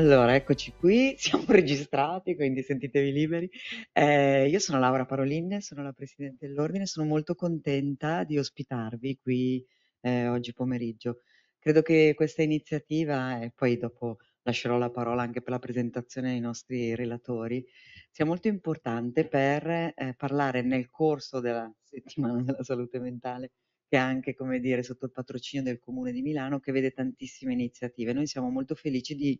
Allora, eccoci qui, siamo registrati, quindi sentitevi liberi. Eh, io sono Laura Parolin, sono la Presidente dell'Ordine, sono molto contenta di ospitarvi qui eh, oggi pomeriggio. Credo che questa iniziativa, e poi dopo lascerò la parola anche per la presentazione ai nostri relatori, sia molto importante per eh, parlare nel corso della settimana della salute mentale che è anche come dire, sotto il patrocinio del Comune di Milano, che vede tantissime iniziative. Noi siamo molto felici di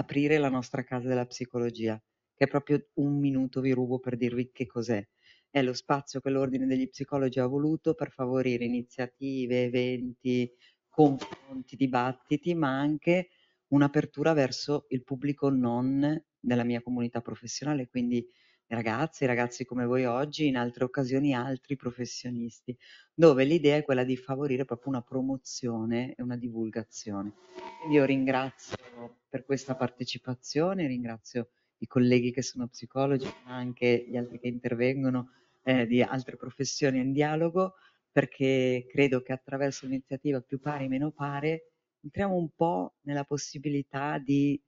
aprire la nostra casa della psicologia, che è proprio un minuto vi rubo per dirvi che cos'è. È lo spazio che l'Ordine degli Psicologi ha voluto per favorire iniziative, eventi, confronti, dibattiti, ma anche un'apertura verso il pubblico non della mia comunità professionale, quindi ragazzi, ragazzi come voi oggi, in altre occasioni altri professionisti, dove l'idea è quella di favorire proprio una promozione e una divulgazione. Quindi io ringrazio per questa partecipazione, ringrazio i colleghi che sono psicologi, ma anche gli altri che intervengono eh, di altre professioni in dialogo, perché credo che attraverso l'iniziativa più pari meno pare entriamo un po' nella possibilità di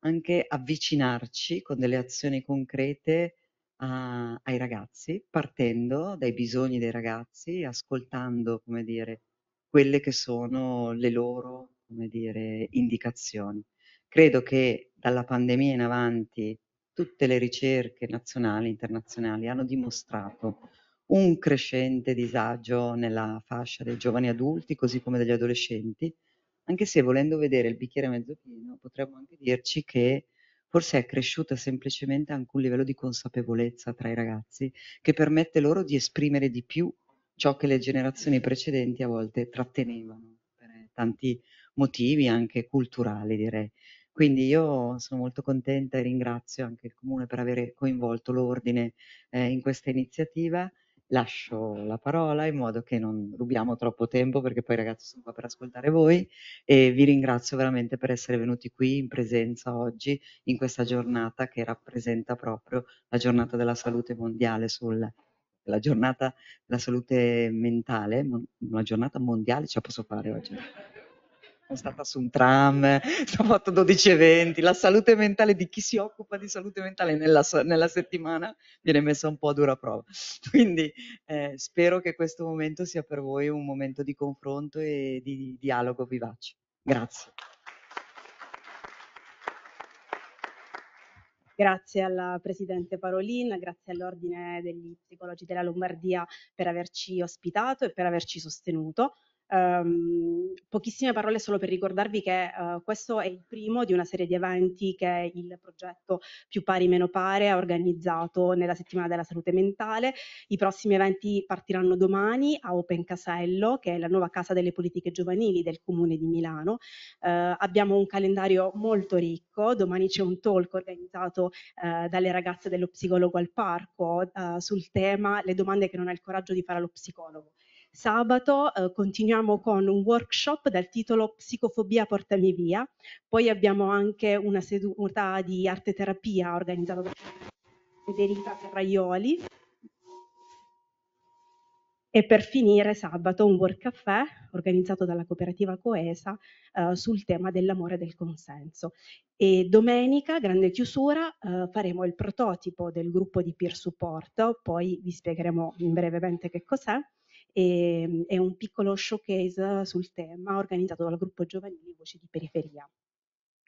anche avvicinarci con delle azioni concrete a, ai ragazzi, partendo dai bisogni dei ragazzi, ascoltando, come dire, quelle che sono le loro come dire, indicazioni. Credo che dalla pandemia in avanti tutte le ricerche nazionali e internazionali hanno dimostrato un crescente disagio nella fascia dei giovani adulti, così come degli adolescenti, anche se volendo vedere il bicchiere mezzo pieno, potremmo anche dirci che forse è cresciuta semplicemente anche un livello di consapevolezza tra i ragazzi che permette loro di esprimere di più ciò che le generazioni precedenti a volte trattenevano per tanti motivi anche culturali direi. Quindi io sono molto contenta e ringrazio anche il comune per aver coinvolto l'ordine eh, in questa iniziativa. Lascio la parola in modo che non rubiamo troppo tempo perché poi ragazzi sono qua per ascoltare voi e vi ringrazio veramente per essere venuti qui in presenza oggi in questa giornata che rappresenta proprio la giornata della salute mondiale sul la giornata della salute mentale, una giornata mondiale ce la posso fare oggi sono stata su un tram, sono fatto 12 eventi, la salute mentale di chi si occupa di salute mentale nella, nella settimana viene messa un po' a dura prova. Quindi eh, spero che questo momento sia per voi un momento di confronto e di dialogo vivace. Grazie. Grazie alla Presidente Parolin, grazie all'Ordine degli Psicologi della Lombardia per averci ospitato e per averci sostenuto. Um, pochissime parole solo per ricordarvi che uh, questo è il primo di una serie di eventi che il progetto Più Pari Meno Pare ha organizzato nella settimana della salute mentale. I prossimi eventi partiranno domani a Open Casello, che è la nuova casa delle politiche giovanili del Comune di Milano. Uh, abbiamo un calendario molto ricco, domani c'è un talk organizzato uh, dalle ragazze dello psicologo al parco sul tema le domande che non ha il coraggio di fare allo psicologo Sabato eh, continuiamo con un workshop dal titolo Psicofobia portami via, poi abbiamo anche una seduta di arte terapia organizzata da Federica Ferraioli e per finire sabato un work caffè organizzato dalla cooperativa Coesa eh, sul tema dell'amore e del consenso. E domenica, grande chiusura, eh, faremo il prototipo del gruppo di peer supporto, poi vi spiegheremo brevemente che cos'è e, ehm, e un piccolo showcase sul tema organizzato dal gruppo giovanile Voci di Periferia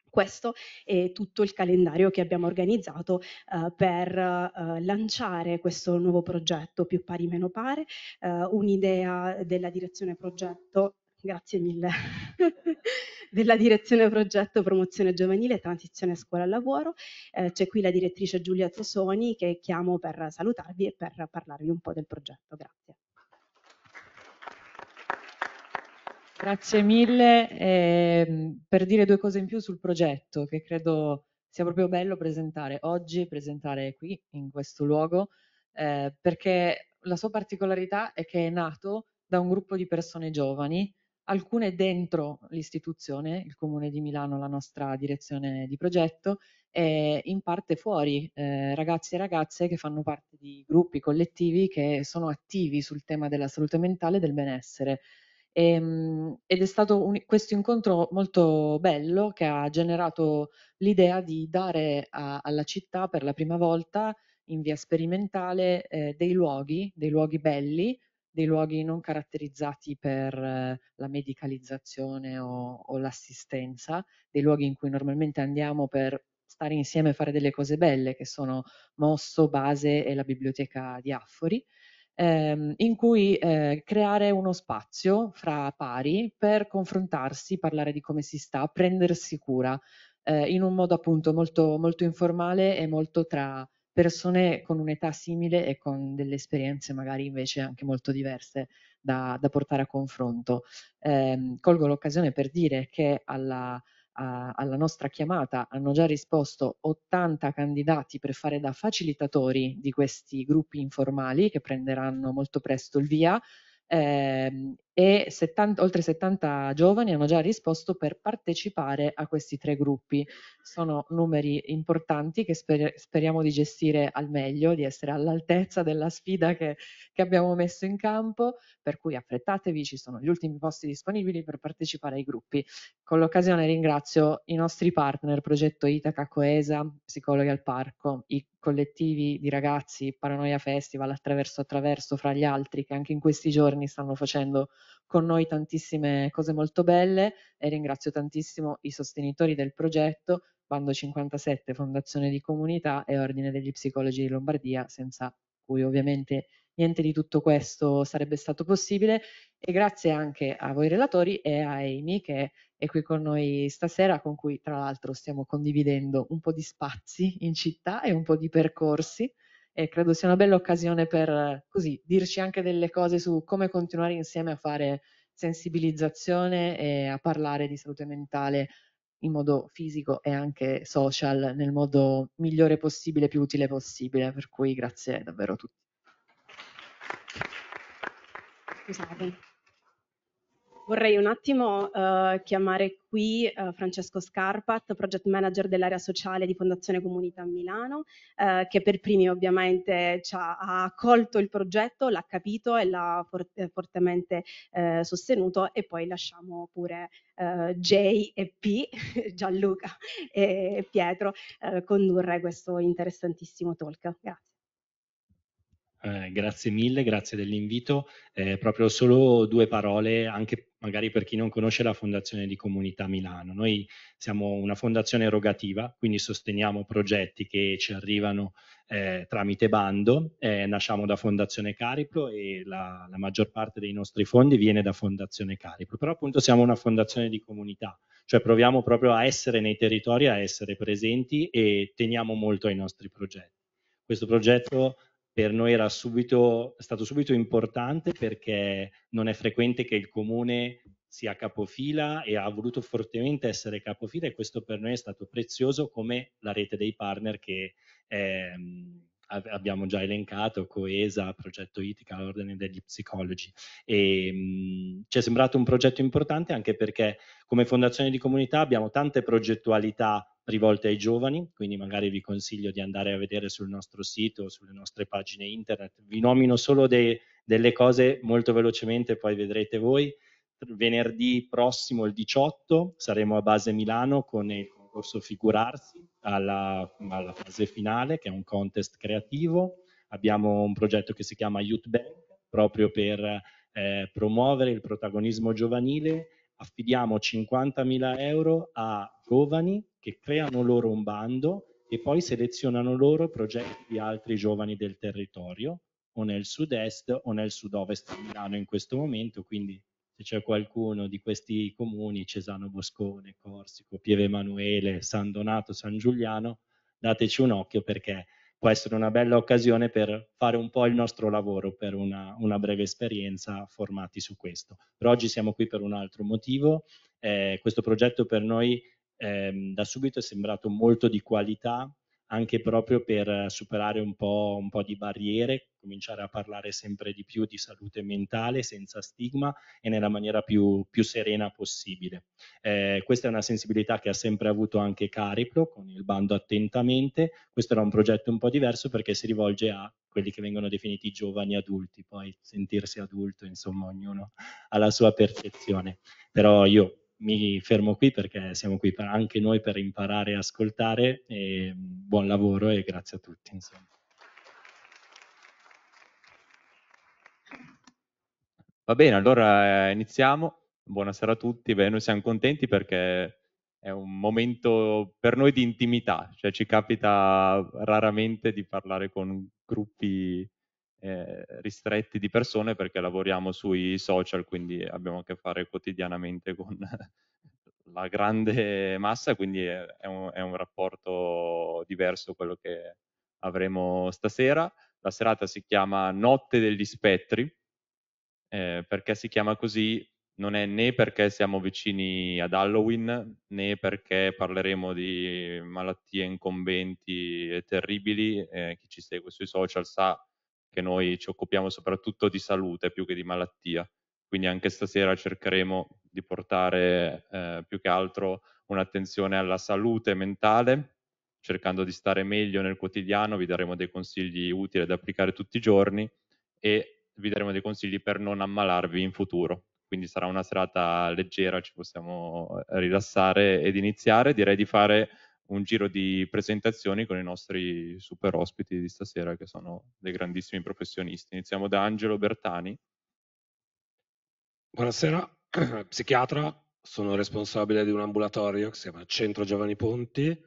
questo è tutto il calendario che abbiamo organizzato eh, per eh, lanciare questo nuovo progetto più pari meno pare, eh, un'idea della direzione progetto, grazie mille, della direzione progetto promozione giovanile e transizione scuola-lavoro, eh, c'è qui la direttrice Giulia Tosoni che chiamo per salutarvi e per parlarvi un po' del progetto, grazie. Grazie mille eh, per dire due cose in più sul progetto che credo sia proprio bello presentare oggi, presentare qui in questo luogo, eh, perché la sua particolarità è che è nato da un gruppo di persone giovani, alcune dentro l'istituzione, il Comune di Milano, la nostra direzione di progetto, e in parte fuori, eh, ragazzi e ragazze che fanno parte di gruppi collettivi che sono attivi sul tema della salute mentale e del benessere Ehm, ed è stato un, questo incontro molto bello che ha generato l'idea di dare a, alla città per la prima volta in via sperimentale eh, dei luoghi, dei luoghi belli, dei luoghi non caratterizzati per eh, la medicalizzazione o, o l'assistenza, dei luoghi in cui normalmente andiamo per stare insieme e fare delle cose belle, che sono Mosso, Base e la biblioteca di Affori, ehm, in cui eh, creare uno spazio fra pari per confrontarsi, parlare di come si sta, prendersi cura eh, in un modo appunto molto, molto informale e molto tra persone con un'età simile e con delle esperienze magari invece anche molto diverse da, da portare a confronto. Eh, colgo l'occasione per dire che alla, a, alla nostra chiamata hanno già risposto 80 candidati per fare da facilitatori di questi gruppi informali che prenderanno molto presto il via. Eh, e 70, oltre 70 giovani hanno già risposto per partecipare a questi tre gruppi. Sono numeri importanti che sper speriamo di gestire al meglio, di essere all'altezza della sfida che, che, abbiamo messo in campo, per cui affrettatevi, ci sono gli ultimi posti disponibili per partecipare ai gruppi. Con l'occasione ringrazio i nostri partner, Progetto Itaca Coesa, Psicologi al Parco, i collettivi di ragazzi, Paranoia Festival, Attraverso Attraverso, fra gli altri, che anche in questi giorni stanno facendo con noi tantissime cose molto belle e ringrazio tantissimo i sostenitori del progetto, Bando 57, Fondazione di Comunità e Ordine degli Psicologi di Lombardia, senza cui ovviamente niente di tutto questo sarebbe stato possibile e grazie anche a voi relatori e a Amy che è qui con noi stasera con cui tra l'altro stiamo condividendo un po' di spazi in città e un po' di percorsi e credo sia una bella occasione per così dirci anche delle cose su come continuare insieme a fare sensibilizzazione e a parlare di salute mentale in modo fisico e anche social nel modo migliore possibile, più utile possibile, per cui grazie davvero a tutti. Scusate. Vorrei un attimo eh, chiamare qui eh, Francesco Scarpat, project manager dell'area sociale di Fondazione Comunità Milano, eh, che per primi ovviamente ci ha, accolto il progetto, l'ha capito e l'ha for eh, fortemente eh, sostenuto e poi lasciamo pure eh, Jay e P, Gianluca e Pietro condurre questo interessantissimo talk. Grazie. Eh, grazie mille, grazie dell'invito. Eh, proprio solo due parole, anche magari per chi non conosce la Fondazione di Comunità Milano. Noi siamo una fondazione erogativa, quindi sosteniamo progetti che ci arrivano eh, tramite bando. Eh, nasciamo da Fondazione Cariplo e la, la maggior parte dei nostri fondi viene da Fondazione Cariplo. Però appunto siamo una fondazione di comunità, cioè proviamo proprio a essere nei territori, a essere presenti e teniamo molto ai nostri progetti. Questo progetto per noi era subito, stato subito importante perché non è frequente che il comune sia capofila e ha voluto fortemente essere capofila e questo per noi è stato prezioso come la rete dei partner che è, ehm, abbiamo già elencato, Coesa, Progetto Itica, l'Ordine degli Psicologi. E, ehm, mh, ci è sembrato un progetto importante anche perché come fondazione di comunità abbiamo tante progettualità rivolte ai giovani, quindi magari vi consiglio di andare a vedere sul nostro sito, sulle nostre pagine internet. Vi nomino solo de delle cose molto velocemente, poi vedrete voi. Venerdì prossimo, il 18, saremo a base Milano con il concorso Figurarsi, alla, alla fase finale, che è un contest creativo. Abbiamo un progetto che si chiama Youth Bank, proprio per eh, promuovere il protagonismo giovanile. Affidiamo 50.000 euro a giovani che creano loro un bando e poi selezionano loro progetti di altri giovani del territorio, o nel sud-est o nel sud-ovest di Milano in questo momento, quindi se c'è qualcuno di questi comuni, Cesano Boscone, Corsico, Pieve Emanuele, San Donato, San Giuliano, dateci un occhio perché può essere una bella occasione per fare un po' il nostro lavoro per una, una breve esperienza formati su questo. Però oggi siamo qui per un altro motivo, eh, questo progetto per noi eh, da subito è sembrato molto di qualità, anche proprio per superare un po', un po di barriere cominciare a parlare sempre di più di salute mentale senza stigma e nella maniera più, più serena possibile. Eh, questa è una sensibilità che ha sempre avuto anche Cariplo con il bando Attentamente, questo era un progetto un po' diverso perché si rivolge a quelli che vengono definiti giovani adulti, poi sentirsi adulto, insomma, ognuno ha la sua percezione. Però io mi fermo qui perché siamo qui anche noi per imparare e ascoltare. E mm, buon lavoro e grazie a tutti. Insomma. Va bene, allora eh, iniziamo. Buonasera a tutti. Beh, noi siamo contenti perché è un momento per noi di intimità, cioè ci capita raramente di parlare con gruppi eh, ristretti di persone perché lavoriamo sui social, quindi abbiamo a che fare quotidianamente con la grande massa, quindi è un, è un rapporto diverso quello che avremo stasera. La serata si chiama Notte degli Spettri eh, perché si chiama così non è né perché siamo vicini ad Halloween né perché parleremo di malattie incombenti e terribili. Eh, chi ci segue sui social sa che noi ci occupiamo soprattutto di salute più che di malattia. Quindi anche stasera cercheremo di portare eh, più che altro un'attenzione alla salute mentale, cercando di stare meglio nel quotidiano, vi daremo dei consigli utili da applicare tutti i giorni e vi daremo dei consigli per non ammalarvi in futuro. Quindi sarà una serata leggera, ci possiamo eh, rilassare ed iniziare. Direi di fare un giro di presentazioni con i nostri super ospiti di stasera, che sono dei grandissimi professionisti. Iniziamo da Angelo Bertani. Buonasera, psichiatra, sono responsabile di un ambulatorio che si chiama Centro Giovani Ponti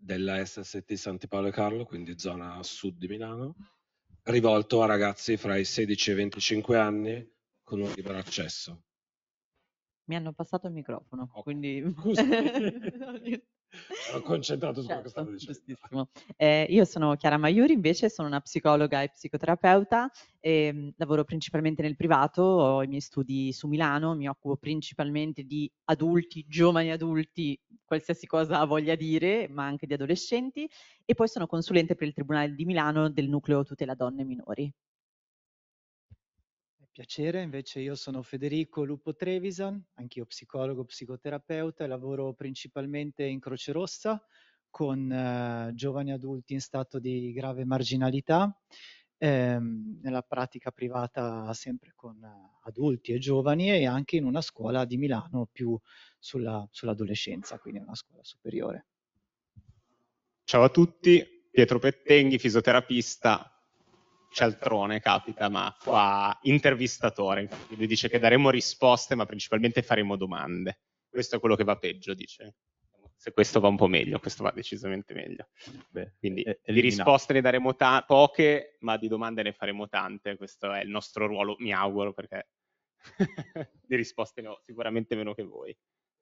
della SST Santi Paolo e Carlo, quindi zona sud di Milano rivolto a ragazzi fra i 16 e i 25 anni con un libero accesso. Mi hanno passato il microfono, okay. quindi... Ero concentrato su quello che stavo dicendo. Eh, io sono Chiara Maiuri, invece sono una psicologa e psicoterapeuta, e ehm, lavoro principalmente nel privato, ho i miei studi su Milano, mi occupo principalmente di adulti, giovani adulti, qualsiasi cosa voglia dire, ma anche di adolescenti, e poi sono consulente per il Tribunale di Milano del Nucleo Tutela Donne Minori. Piacere, invece io sono Federico Lupo Trevisan, anch'io psicologo, psicoterapeuta e lavoro principalmente in Croce Rossa con eh, giovani adulti in stato di grave marginalità, ehm, nella pratica privata sempre con eh, adulti e giovani e anche in una scuola di Milano più sulla, sull'adolescenza, quindi una scuola superiore. Ciao a tutti, Pietro Pettenghi, fisioterapista, cialtrone capita, ma qua intervistatore. Infatti lui dice che daremo risposte, ma principalmente faremo domande. Questo è quello che va peggio, dice. Se questo va un po' meglio, questo va decisamente meglio. Beh, Quindi è, eh, è di risposte ne daremo ta- poche, ma di domande ne faremo tante. Questo è il nostro ruolo, mi auguro, perché di risposte ne ho sicuramente meno che voi.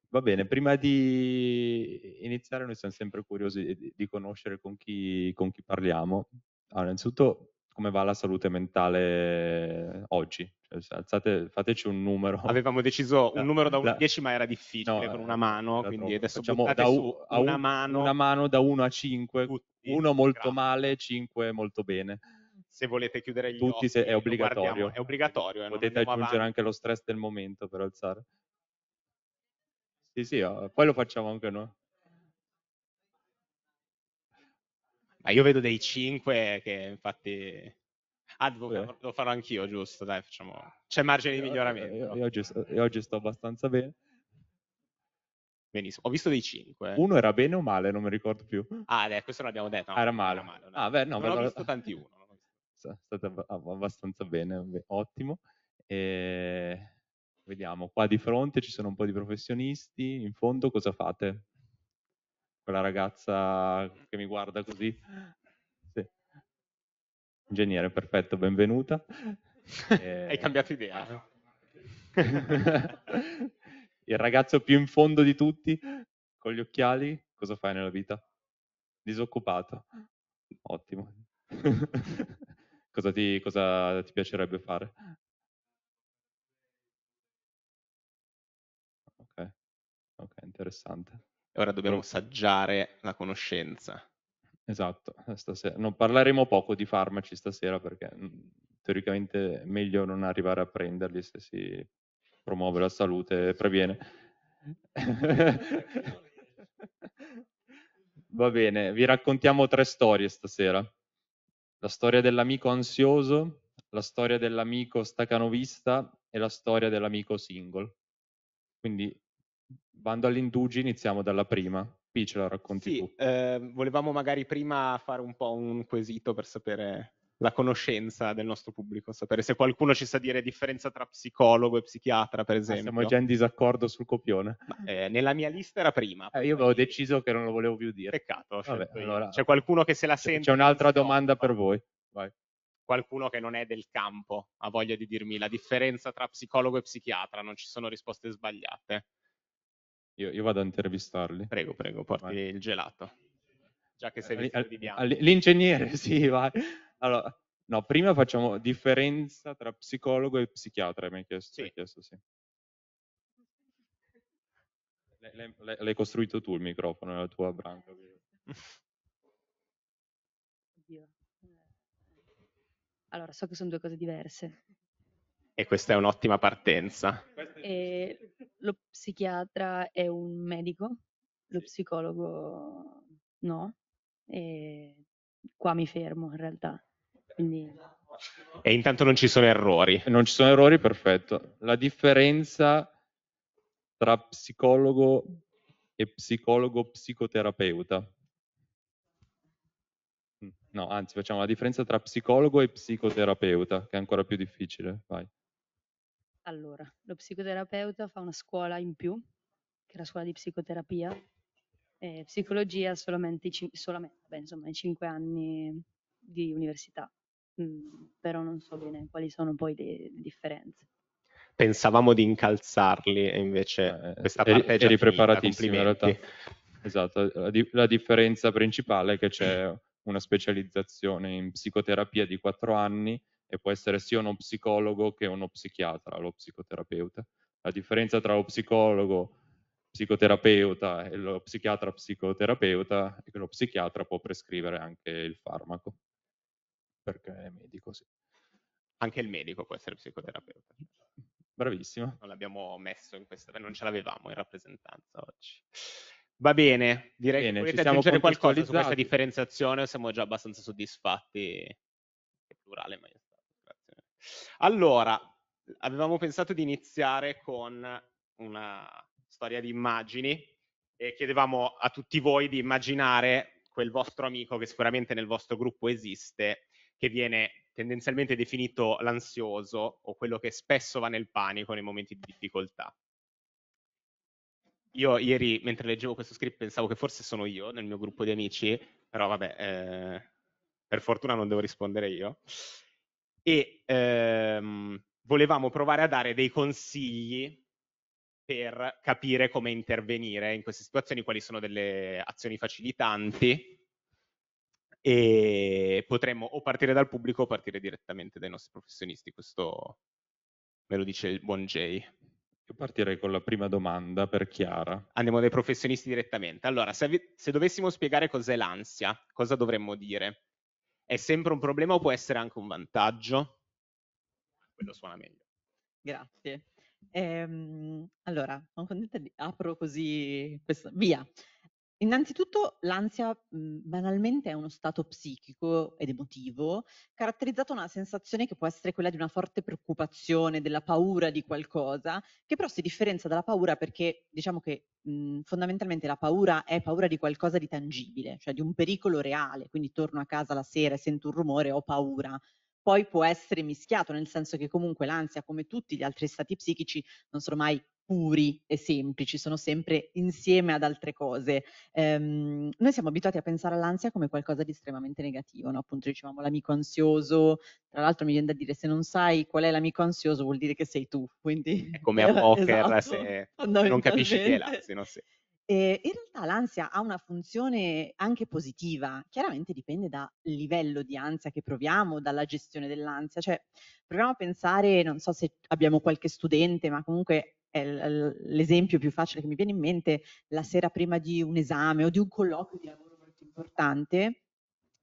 Va bene, prima di iniziare noi siamo sempre curiosi di, di conoscere con chi, con chi parliamo. Allora, innanzitutto come va la salute mentale oggi. Cioè, alzate, fateci un numero. Avevamo deciso un numero da 1 a 10, ma era difficile no, con eh, una mano, quindi adesso facciamo da u- una, un, mano. una mano da 1 a 5, 1 molto grazie. male, 5 molto bene. Se volete chiudere gli Tutti occhi, se, è obbligatorio. È obbligatorio. Eh, Potete aggiungere avanti. anche lo stress del momento per alzare. Sì, sì, oh, poi lo facciamo anche noi. Ma io vedo dei 5 che infatti... Ah, devo, devo farlo anch'io, giusto, dai, facciamo... C'è margine di eh, miglioramento. Io, eh, io, eh, oggi, io oggi sto abbastanza bene. Benissimo, ho visto dei 5. Uno era bene o male, non mi ricordo più. Ah, beh, questo l'abbiamo detto. No, era male. Era male no. Ah, beh, no, non ho visto tanti uno. State abbastanza bene, ottimo. E... Vediamo, qua di fronte ci sono un po' di professionisti, in fondo cosa fate? quella ragazza che mi guarda così. Sì. Ingegnere, perfetto, benvenuta. e... Eh, Hai cambiato idea. Ah, no? Il ragazzo più in fondo di tutti, con gli occhiali, cosa fai nella vita? Disoccupato. Ottimo. cosa, ti, cosa ti piacerebbe fare? Ok, ok, interessante e ora dobbiamo assaggiare la conoscenza. Esatto, eh, stasera. Non parleremo poco di farmaci stasera perché mm, teoricamente è meglio non arrivare a prenderli se si promuove la salute e previene. Va bene, vi raccontiamo tre storie stasera. La storia dell'amico ansioso, la storia dell'amico stacanovista e la storia dell'amico single. Quindi Bando all'Indugi, iniziamo dalla prima. Qui ce la racconti sì, tu. Eh, volevamo magari prima fare un po' un quesito per sapere la conoscenza del nostro pubblico, sapere se qualcuno ci sa dire differenza tra psicologo e psichiatra, per esempio. Ah, siamo già in disaccordo sul copione. Ma, eh, nella mia lista era prima. Eh, io avevo deciso che non lo volevo più dire. Peccato. Vabbè, allora, c'è qualcuno che se la sente. C'è un'altra domanda per voi. Vai. Qualcuno che non è del campo ha voglia di dirmi la differenza tra psicologo e psichiatra, non ci sono risposte sbagliate. Io, io vado a intervistarli. Prego, prego, porti vai. il gelato. Già che sei vestito di bianco. L'ingegnere, sì, vai. Allora, no, prima facciamo differenza tra psicologo e psichiatra, mi hai chiesto? Sì. Hai chiesto, sì. L'hai costruito tu il microfono, la tua branca. Allora, so che sono due cose diverse. E questa è un'ottima partenza. E lo psichiatra è un medico, lo psicologo no, e qua mi fermo in realtà. Quindi... E intanto non ci sono errori. Non ci sono errori, perfetto. La differenza tra psicologo e psicologo psicoterapeuta. Mm, no, anzi, facciamo la differenza tra psicologo e psicoterapeuta, che è ancora più difficile. Vai. Allora, lo psicoterapeuta fa una scuola in più, che è la scuola di psicoterapia, e psicologia solamente, solamente beh, insomma, i cinque anni di università, mm, però non so bene quali sono poi le, le differenze. Pensavamo di incalzarli e invece eh, questa parte eri, è eri preparatissimo in realtà. Esatto, la, di- la differenza principale è che c'è una specializzazione in psicoterapia di quattro anni e può essere sia uno psicologo che uno psichiatra, lo psicoterapeuta. La differenza tra lo psicologo psicoterapeuta e lo psichiatra psicoterapeuta è che lo psichiatra può prescrivere anche il farmaco, perché è medico, sì. Anche il medico può essere psicoterapeuta. Bravissimo. Non l'abbiamo messo in questa, non ce l'avevamo in rappresentanza oggi. Va bene, direi bene, che volete aggiungere qualcosa su questa differenziazione o siamo già abbastanza soddisfatti? È plurale, ma io allora, avevamo pensato di iniziare con una storia di immagini e chiedevamo a tutti voi di immaginare quel vostro amico che sicuramente nel vostro gruppo esiste, che viene tendenzialmente definito l'ansioso o quello che spesso va nel panico nei momenti di difficoltà. Io ieri, mentre leggevo questo script, pensavo che forse sono io nel mio gruppo di amici, però vabbè, eh, per fortuna non devo rispondere io e ehm, volevamo provare a dare dei consigli per capire come intervenire in queste situazioni, quali sono delle azioni facilitanti e potremmo o partire dal pubblico o partire direttamente dai nostri professionisti, questo me lo dice il buon Jay. Io partirei con la prima domanda per Chiara. Andiamo dai professionisti direttamente. Allora, se, se dovessimo spiegare cos'è l'ansia, cosa dovremmo dire? è sempre un problema o può essere anche un vantaggio? Quello suona meglio. Grazie. Ehm, allora, sono contenta di apro così questa, via. Innanzitutto l'ansia mhmm, banalmente è uno stato psichico ed emotivo caratterizzato da una sensazione che può essere quella di una forte preoccupazione, della paura di qualcosa, che però si differenzia dalla paura perché diciamo che mh, mhmm, fondamentalmente la paura è paura di qualcosa di tangibile, cioè di un pericolo reale, quindi torno a casa la sera e sento un rumore, ho paura poi può essere mischiato, nel senso che comunque l'ansia, come tutti gli altri stati psichici, non sono mai puri e semplici, sono sempre insieme ad altre cose. Ehm, noi siamo abituati a pensare all'ansia come qualcosa di estremamente negativo, no? appunto dicevamo l'amico ansioso, tra l'altro mi viene da dire se non sai qual è l'amico ansioso vuol dire che sei tu, quindi... È come a poker esatto, se non capisci chi è l'ansia, non in realtà l'ansia ha una funzione anche positiva, chiaramente dipende dal livello di ansia che proviamo, dalla gestione dell'ansia, cioè proviamo a pensare, non so se abbiamo qualche studente, ma comunque l'esempio più facile che mi viene in mente, la sera prima di un esame o di un colloquio di lavoro molto importante,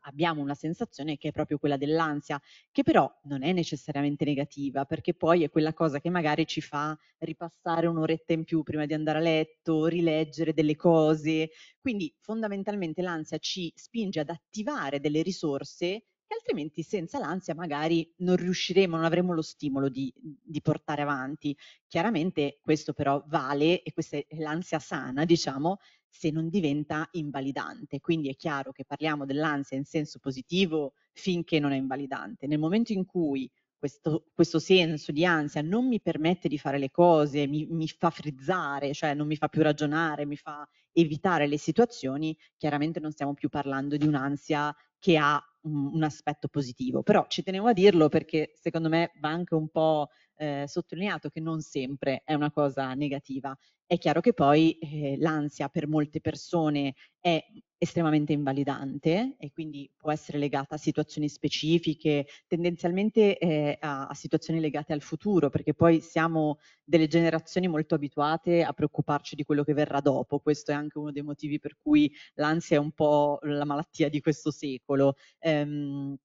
abbiamo una sensazione che è proprio quella dell'ansia, che però non è necessariamente negativa, perché poi è quella cosa che magari ci fa ripassare un'oretta in più prima di andare a letto, rileggere delle cose. Quindi fondamentalmente l'ansia ci spinge ad attivare delle risorse e altrimenti senza l'ansia magari non riusciremo, non avremo lo stimolo di, di portare avanti. Chiaramente questo però vale, e questa è l'ansia sana, diciamo, se non diventa invalidante. Quindi è chiaro che parliamo dell'ansia in senso positivo finché non è invalidante. Nel momento in cui questo, questo senso di ansia non mi permette di fare le cose, mi, mi, fa frizzare, cioè non mi fa più ragionare, mi fa evitare le situazioni, chiaramente non stiamo più parlando di un'ansia che ha un aspetto positivo, però ci tenevo a dirlo perché secondo me va anche un po' eh, sottolineato che non sempre è una cosa negativa è chiaro che poi eh, l'ansia per molte persone è estremamente invalidante e quindi può essere legata a situazioni specifiche, tendenzialmente eh, a, a, situazioni legate al futuro, perché poi siamo delle generazioni molto abituate a preoccuparci di quello che verrà dopo. Questo è anche uno dei motivi per cui l'ansia è un po' la malattia di questo secolo. Ehm,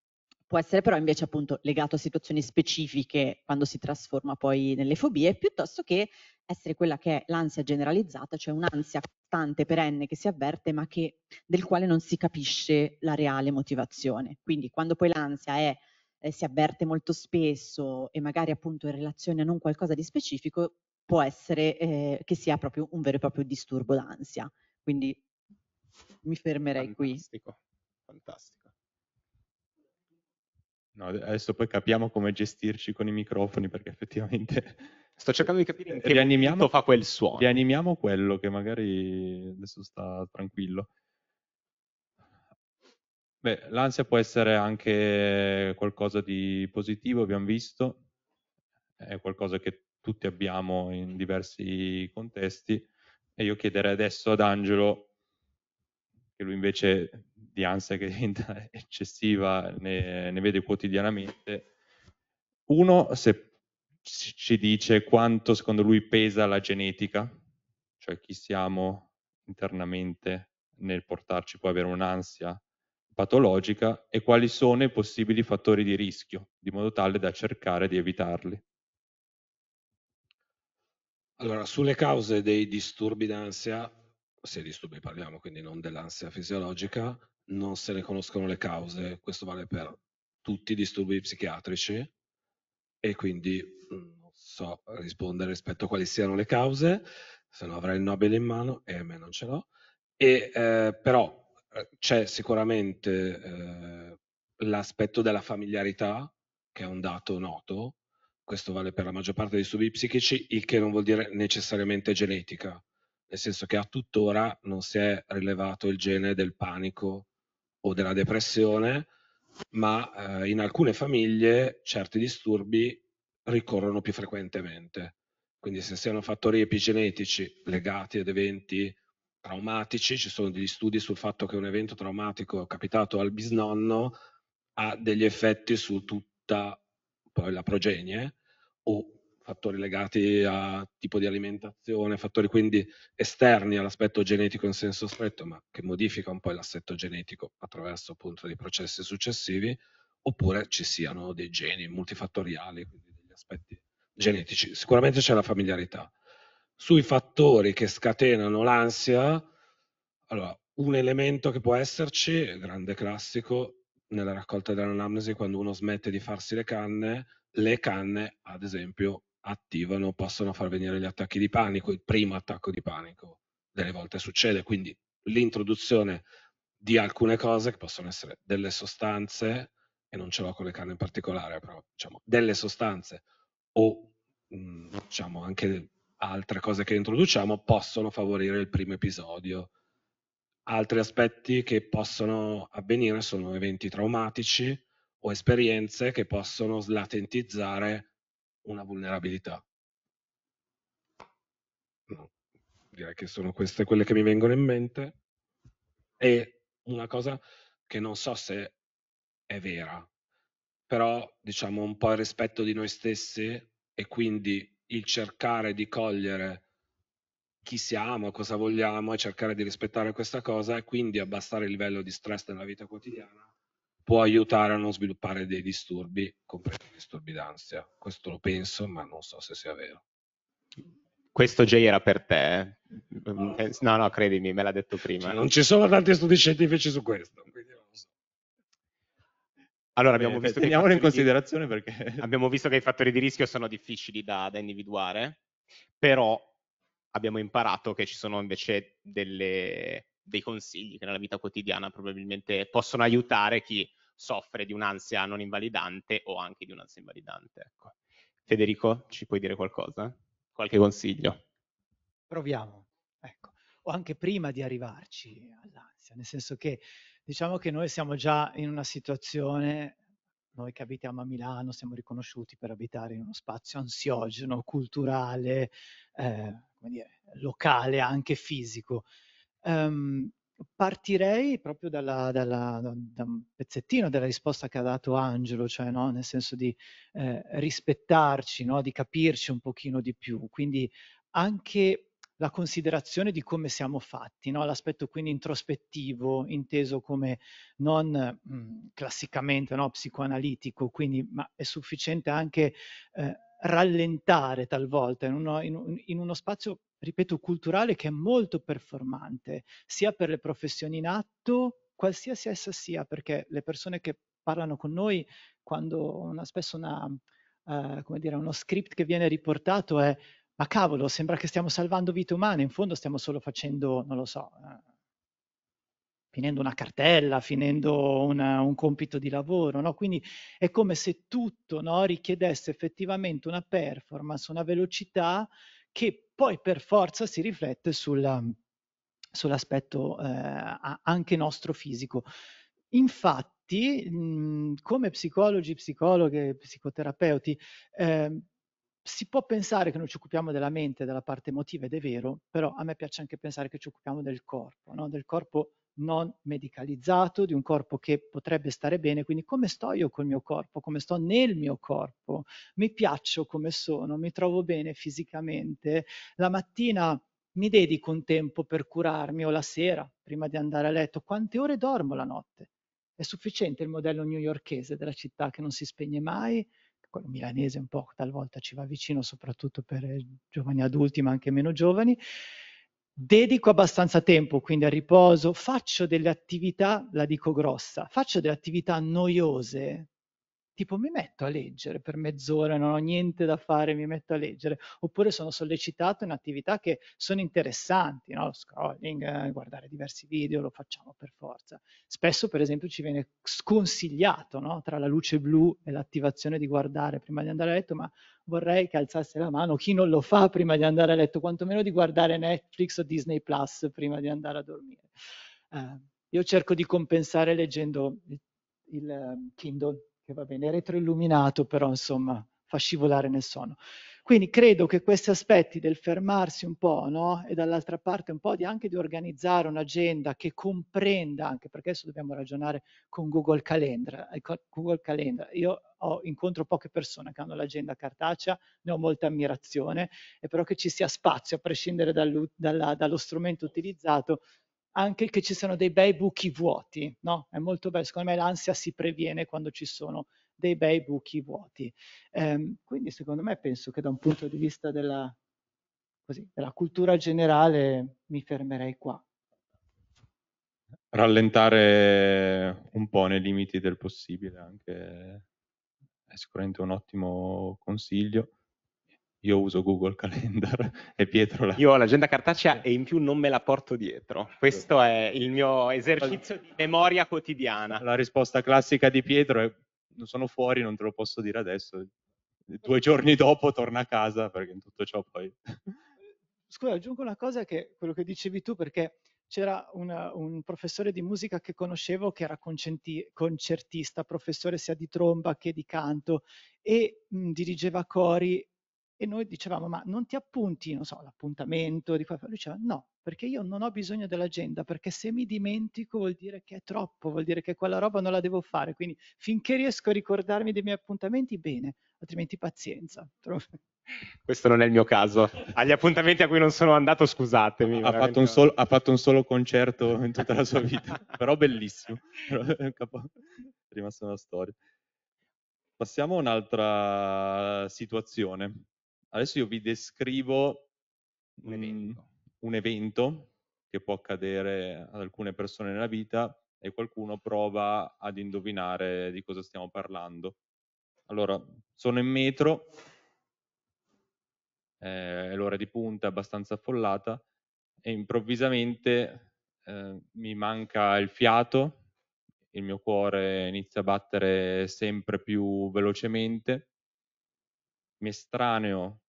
può essere però invece appunto legato a situazioni specifiche quando si trasforma poi nelle fobie, piuttosto che essere quella che è l'ansia generalizzata, cioè un'ansia costante, perenne che si avverte ma che, del quale non si capisce la reale motivazione. Quindi quando poi l'ansia è, eh, si avverte molto spesso e magari appunto in relazione a non qualcosa di specifico, può essere eh, che sia proprio un vero e proprio disturbo d'ansia. Quindi mi fermerei fantastico, qui. Fantastico, fantastico. No, adesso poi capiamo come gestirci con i microfoni perché effettivamente... Sto cercando di capire in che rianimiamo, fa quel suono. Rianimiamo quello che magari adesso sta tranquillo. Beh, l'ansia può essere anche qualcosa di positivo, abbiamo visto, è qualcosa che tutti abbiamo in diversi contesti e io chiederei adesso ad Angelo, che lui invece di ansia che diventa eccessiva ne, ne vede quotidianamente. Uno, se ci dice quanto secondo lui pesa la genetica, cioè chi siamo internamente nel portarci poi avere un'ansia patologica e quali sono i possibili fattori di rischio, di modo tale da cercare di evitarli. Allora, sulle cause dei disturbi d'ansia, se disturbi parliamo quindi non dell'ansia fisiologica, non se ne conoscono le cause, questo vale per tutti i disturbi psichiatrici e quindi mm, non so rispondere rispetto a quali siano le cause, se no avrei il Nobel in mano e a me non ce l'ho, e, eh, però eh, c'è sicuramente eh, l'aspetto della familiarità, che è un dato noto, questo vale per la maggior parte dei disturbi psichici, il che non vuol dire necessariamente genetica, nel senso che a tuttora non si è rilevato il gene del panico o della depressione, ma eh, in alcune famiglie certi disturbi ricorrono più frequentemente. Quindi se siano fattori epigenetici legati ad eventi traumatici, ci sono degli studi sul fatto che un evento traumatico capitato al bisnonno ha degli effetti su tutta poi la progenie o fattori legati a tipo di alimentazione, fattori quindi esterni all'aspetto genetico in senso stretto, ma che modifica un po' l'assetto genetico attraverso appunto dei processi successivi, oppure ci siano dei geni multifattoriali, quindi degli aspetti genetici. Sicuramente c'è la familiarità. Sui fattori che scatenano l'ansia, allora, un elemento che può esserci, grande classico, nella raccolta dell'anamnesi, quando uno smette di farsi le canne, le canne, ad esempio, attivano possono far venire gli attacchi di panico, il primo attacco di panico delle volte succede, quindi l'introduzione di alcune cose che possono essere delle sostanze, e non ce l'ho con le canne in particolare, però diciamo delle sostanze o mh, mm, diciamo anche altre cose che introduciamo possono favorire il primo episodio. Altri aspetti che possono avvenire sono eventi traumatici o esperienze che possono slatentizzare una vulnerabilità. No. Direi che sono queste quelle che mi vengono in mente. E una cosa che non so se è vera, però diciamo un po' il rispetto di noi stessi e quindi il cercare di cogliere chi siamo, cosa vogliamo e cercare di rispettare questa cosa e quindi abbassare il livello di stress nella vita quotidiana può aiutare a non sviluppare dei disturbi, compresi disturbi d'ansia. Questo lo penso, ma non so se sia vero. Questo Jay era per te? Eh? Mm, eh no, no, credimi, me l'ha detto prima. Cioè, non ci sono tanti studi scientifici su questo. So. Allora, eh, Beh, visto, teniamolo in considerazione di... perché... abbiamo visto che i fattori di rischio sono difficili da, da individuare, però abbiamo imparato che ci sono invece delle, dei consigli che nella vita quotidiana probabilmente possono aiutare chi soffre di un'ansia non invalidante o anche di un'ansia invalidante. Ecco. Federico, ci puoi dire qualcosa? Qualche consiglio? Proviamo, ecco. o anche prima di arrivarci all'ansia, nel senso che diciamo che noi siamo già in una situazione noi che abitiamo a Milano siamo riconosciuti per abitare in uno spazio ansiogeno, culturale, eh, dire, locale, anche fisico. Um, partirei proprio dalla, dalla, da un pezzettino della risposta che ha dato Angelo, cioè no? nel senso di eh, rispettarci, no? di capirci un pochino di più. Quindi anche la considerazione di come siamo fatti, no? l'aspetto quindi introspettivo, inteso come non mh, mm, classicamente psicoanalitico, quindi ma è sufficiente anche eh, rallentare talvolta in uno, in, in uno spazio, ripeto, culturale che è molto performante, sia per le professioni in atto, qualsiasi essa sia, perché le persone che parlano con noi, quando una, spesso una, uh, come dire, uno script che viene riportato è ma cavolo, sembra che stiamo salvando vite umane, in fondo stiamo solo facendo, non lo so, uh, finendo una cartella, finendo una, un compito di lavoro, no? quindi è come se tutto no, richiedesse effettivamente una performance, una velocità che poi per forza si riflette sulla, sull'aspetto eh, anche nostro fisico. Infatti, mh, mhmm, come psicologi, psicologhe, psicoterapeuti, eh, si può pensare che noi ci occupiamo della mente, della parte emotiva ed è vero, però a me piace anche pensare che ci occupiamo del corpo, no? del corpo non medicalizzato, di un corpo che potrebbe stare bene, quindi come sto io col mio corpo, come sto nel mio corpo, mi piaccio come sono, mi trovo bene fisicamente, la mattina mi dedico un tempo per curarmi o la sera prima di andare a letto, quante ore dormo la notte? È sufficiente il modello newyorkese della città che non si spegne mai, quello milanese un po' talvolta ci va vicino soprattutto per giovani adulti ma anche meno giovani, dedico abbastanza tempo quindi a riposo, faccio delle attività, la dico grossa, faccio delle attività noiose, tipo mi metto a leggere per mezz'ora, non ho niente da fare, mi metto a leggere, oppure sono sollecitato in attività che sono interessanti, no? scrolling, eh, guardare diversi video, lo facciamo per forza. Spesso per esempio ci viene sconsigliato no? tra la luce blu e l'attivazione di guardare prima di andare a letto, ma vorrei che alzasse la mano chi non lo fa prima di andare a letto, quantomeno di guardare Netflix o Disney Plus prima di andare a dormire. Eh, io cerco di compensare leggendo il, il ehm, Kindle che va bene, retroilluminato, però insomma fa scivolare nel sonno. Quindi credo che questi aspetti del fermarsi un po', no? E dall'altra parte un po' di anche di organizzare un'agenda che comprenda, anche perché adesso dobbiamo ragionare con Google Calendar. Eh, Google Calendar. Io ho, incontro poche persone che hanno l'agenda cartacea, ne ho molta ammirazione, e però che ci sia spazio, a prescindere dal, dalla, dallo strumento utilizzato, anche che ci siano dei bei buchi vuoti, no? È molto bello, secondo me l'ansia si previene quando ci sono dei bei buchi vuoti. Eh, quindi secondo me penso che da un punto di vista della, così, della cultura generale mi fermerei qua. Rallentare un po' nei limiti del possibile anche è sicuramente un ottimo consiglio io uso Google Calendar e Pietro la... Io ho l'agenda cartacea e in più non me la porto dietro. Questo è il mio esercizio di memoria quotidiana. La risposta classica di Pietro è sono fuori, non te lo posso dire adesso. Due giorni dopo torna a casa perché in tutto ciò poi... Scusa, aggiungo una cosa che quello che dicevi tu perché c'era una, un professore di musica che conoscevo che era concertista, professore sia di tromba che di canto e mh, dirigeva cori e noi dicevamo, ma non ti appunti, non so, l'appuntamento di qua? Lui diceva, no, perché io non ho bisogno dell'agenda, perché se mi dimentico vuol dire che è troppo, vuol dire che quella roba non la devo fare. Quindi finché riesco a ricordarmi dei miei appuntamenti, bene, altrimenti pazienza. Questo non è il mio caso. Agli appuntamenti a cui non sono andato, scusatemi. Ha, fatto un, solo, ha fatto un, solo, concerto in tutta la sua vita, però bellissimo. è rimasta una storia. Passiamo a un'altra situazione Adesso io vi descrivo un evento. un evento che può accadere ad alcune persone nella vita e qualcuno prova ad indovinare di cosa stiamo parlando. Allora, sono in metro, eh, è l'ora di punta, è abbastanza affollata, e improvvisamente eh, mi manca il fiato, il mio cuore inizia a battere sempre più velocemente mi estraneo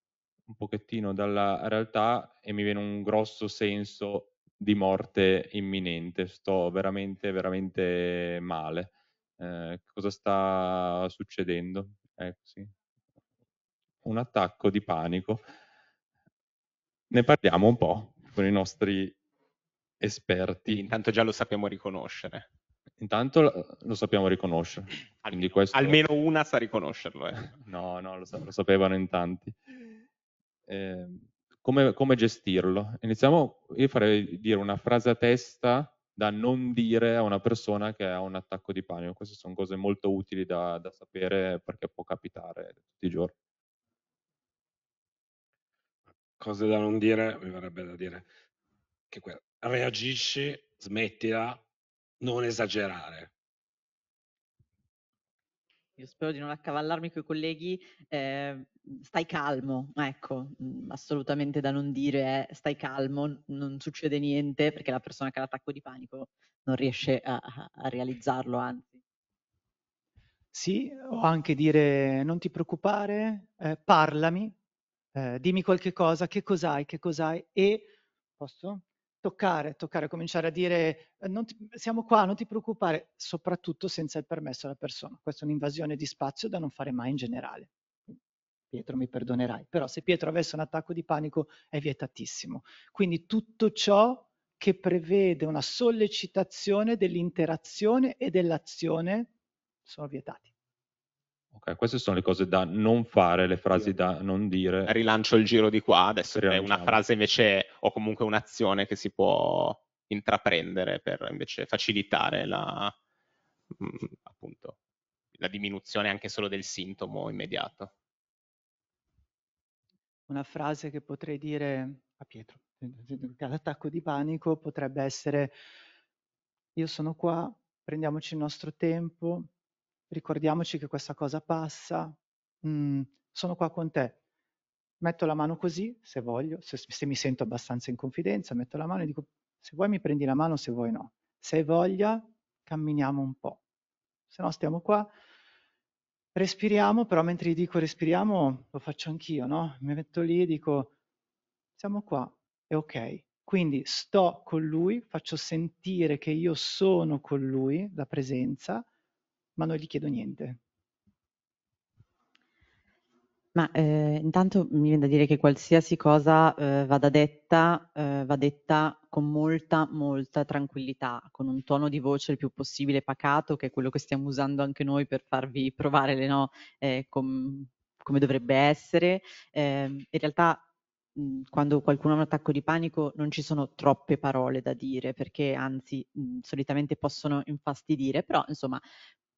un pochettino dalla realtà e mi viene un grosso senso di morte imminente, sto veramente, veramente male. Eh, cosa sta succedendo? Ecco, sì. Un attacco di panico. Ne parliamo un po' con i nostri esperti. Intanto già lo sappiamo riconoscere. Intanto lo sappiamo riconoscere. Almeno, questo... almeno una sa riconoscerlo. Eh. no, no, lo, sa- lo, sapevano in tanti. Eh, come, come, gestirlo? Iniziamo, io farei dire una frase a testa da non dire a una persona che ha un attacco di panico. Queste sono cose molto utili da, da sapere perché può capitare tutti i giorni. Cose da non dire, mi verrebbe da dire che reagisci, smettila, non esagerare. Io spero di non accavallarmi con i colleghi, eh, stai calmo, ecco, mhmm, assolutamente da non dire eh, stai calmo, non succede niente, perché la persona che ha l'attacco di panico non riesce a, a realizzarlo, anzi. Sì, o anche dire non ti preoccupare, eh, parlami, eh, dimmi qualche cosa, che cos'hai, che cos'hai e posso? toccare, toccare, cominciare a dire eh, ti, siamo qua, non ti preoccupare, soprattutto senza il permesso della persona. Questa è un'invasione di spazio da non fare mai in generale. Pietro mi perdonerai, però se Pietro avesse un attacco di panico è vietatissimo. Quindi tutto ciò che prevede una sollecitazione dell'interazione e dell'azione sono vietati. Ok, queste sono le cose da non fare, le frasi da non dire. Rilancio il giro di qua, adesso è una frase invece o comunque un'azione che si può intraprendere per invece facilitare la, mm, appunto, la diminuzione anche solo del sintomo immediato. Una frase che potrei dire a Pietro, all'attacco di panico, potrebbe essere io sono qua, prendiamoci il nostro tempo, ricordiamoci che questa cosa passa, mm, sono qua con te, metto la mano così, se voglio, se, se, mi sento abbastanza in confidenza, metto la mano e dico, se vuoi mi prendi la mano, se vuoi no. Se hai voglia, camminiamo un po'. Se no stiamo qua, respiriamo, però mentre gli dico respiriamo, lo faccio anch'io, no? Mi metto lì e dico, siamo qua, è ok. Quindi sto con lui, faccio sentire che io sono con lui, la presenza, ma non gli chiedo niente. Ma eh, intanto mi viene da dire che qualsiasi cosa eh, vada detta, eh, va detta con molta, molta tranquillità, con un tono di voce il più possibile pacato, che è quello che stiamo usando anche noi per farvi provare le no eh, com- come dovrebbe essere. Ehm, in realtà quando qualcuno ha un attacco di panico non ci sono troppe parole da dire perché anzi solitamente possono infastidire, però insomma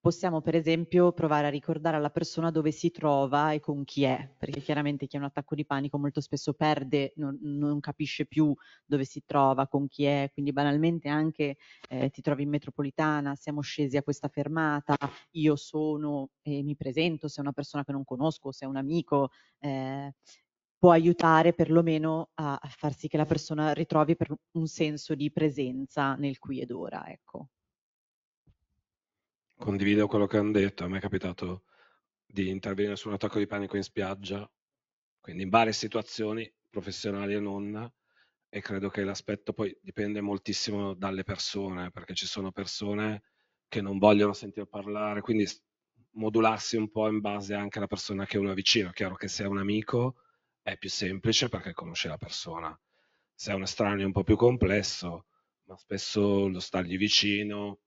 possiamo per esempio provare a ricordare alla persona dove si trova e con chi è, perché chiaramente chi ha un attacco di panico molto spesso perde, non, non capisce più dove si trova, con chi è, quindi banalmente anche eh, ti trovi in metropolitana, siamo scesi a questa fermata, io sono e mi presento se è una persona che non conosco, se è un amico. Eh, può aiutare perlomeno a, a far sì che la persona ritrovi per un senso di presenza nel qui ed ora, ecco condivido quello che hanno detto, a me è capitato di intervenire su un attacco di panico in spiaggia, quindi in varie situazioni professionali e non, e credo che l'aspetto poi dipende moltissimo dalle persone, perché ci sono persone che non vogliono sentir parlare, quindi modularsi un po' in base anche alla persona che uno è uno vicino. Chiaro che se è un amico è più semplice perché conosce la persona, se è un estraneo è un po' più complesso, ma spesso lo stargli vicino,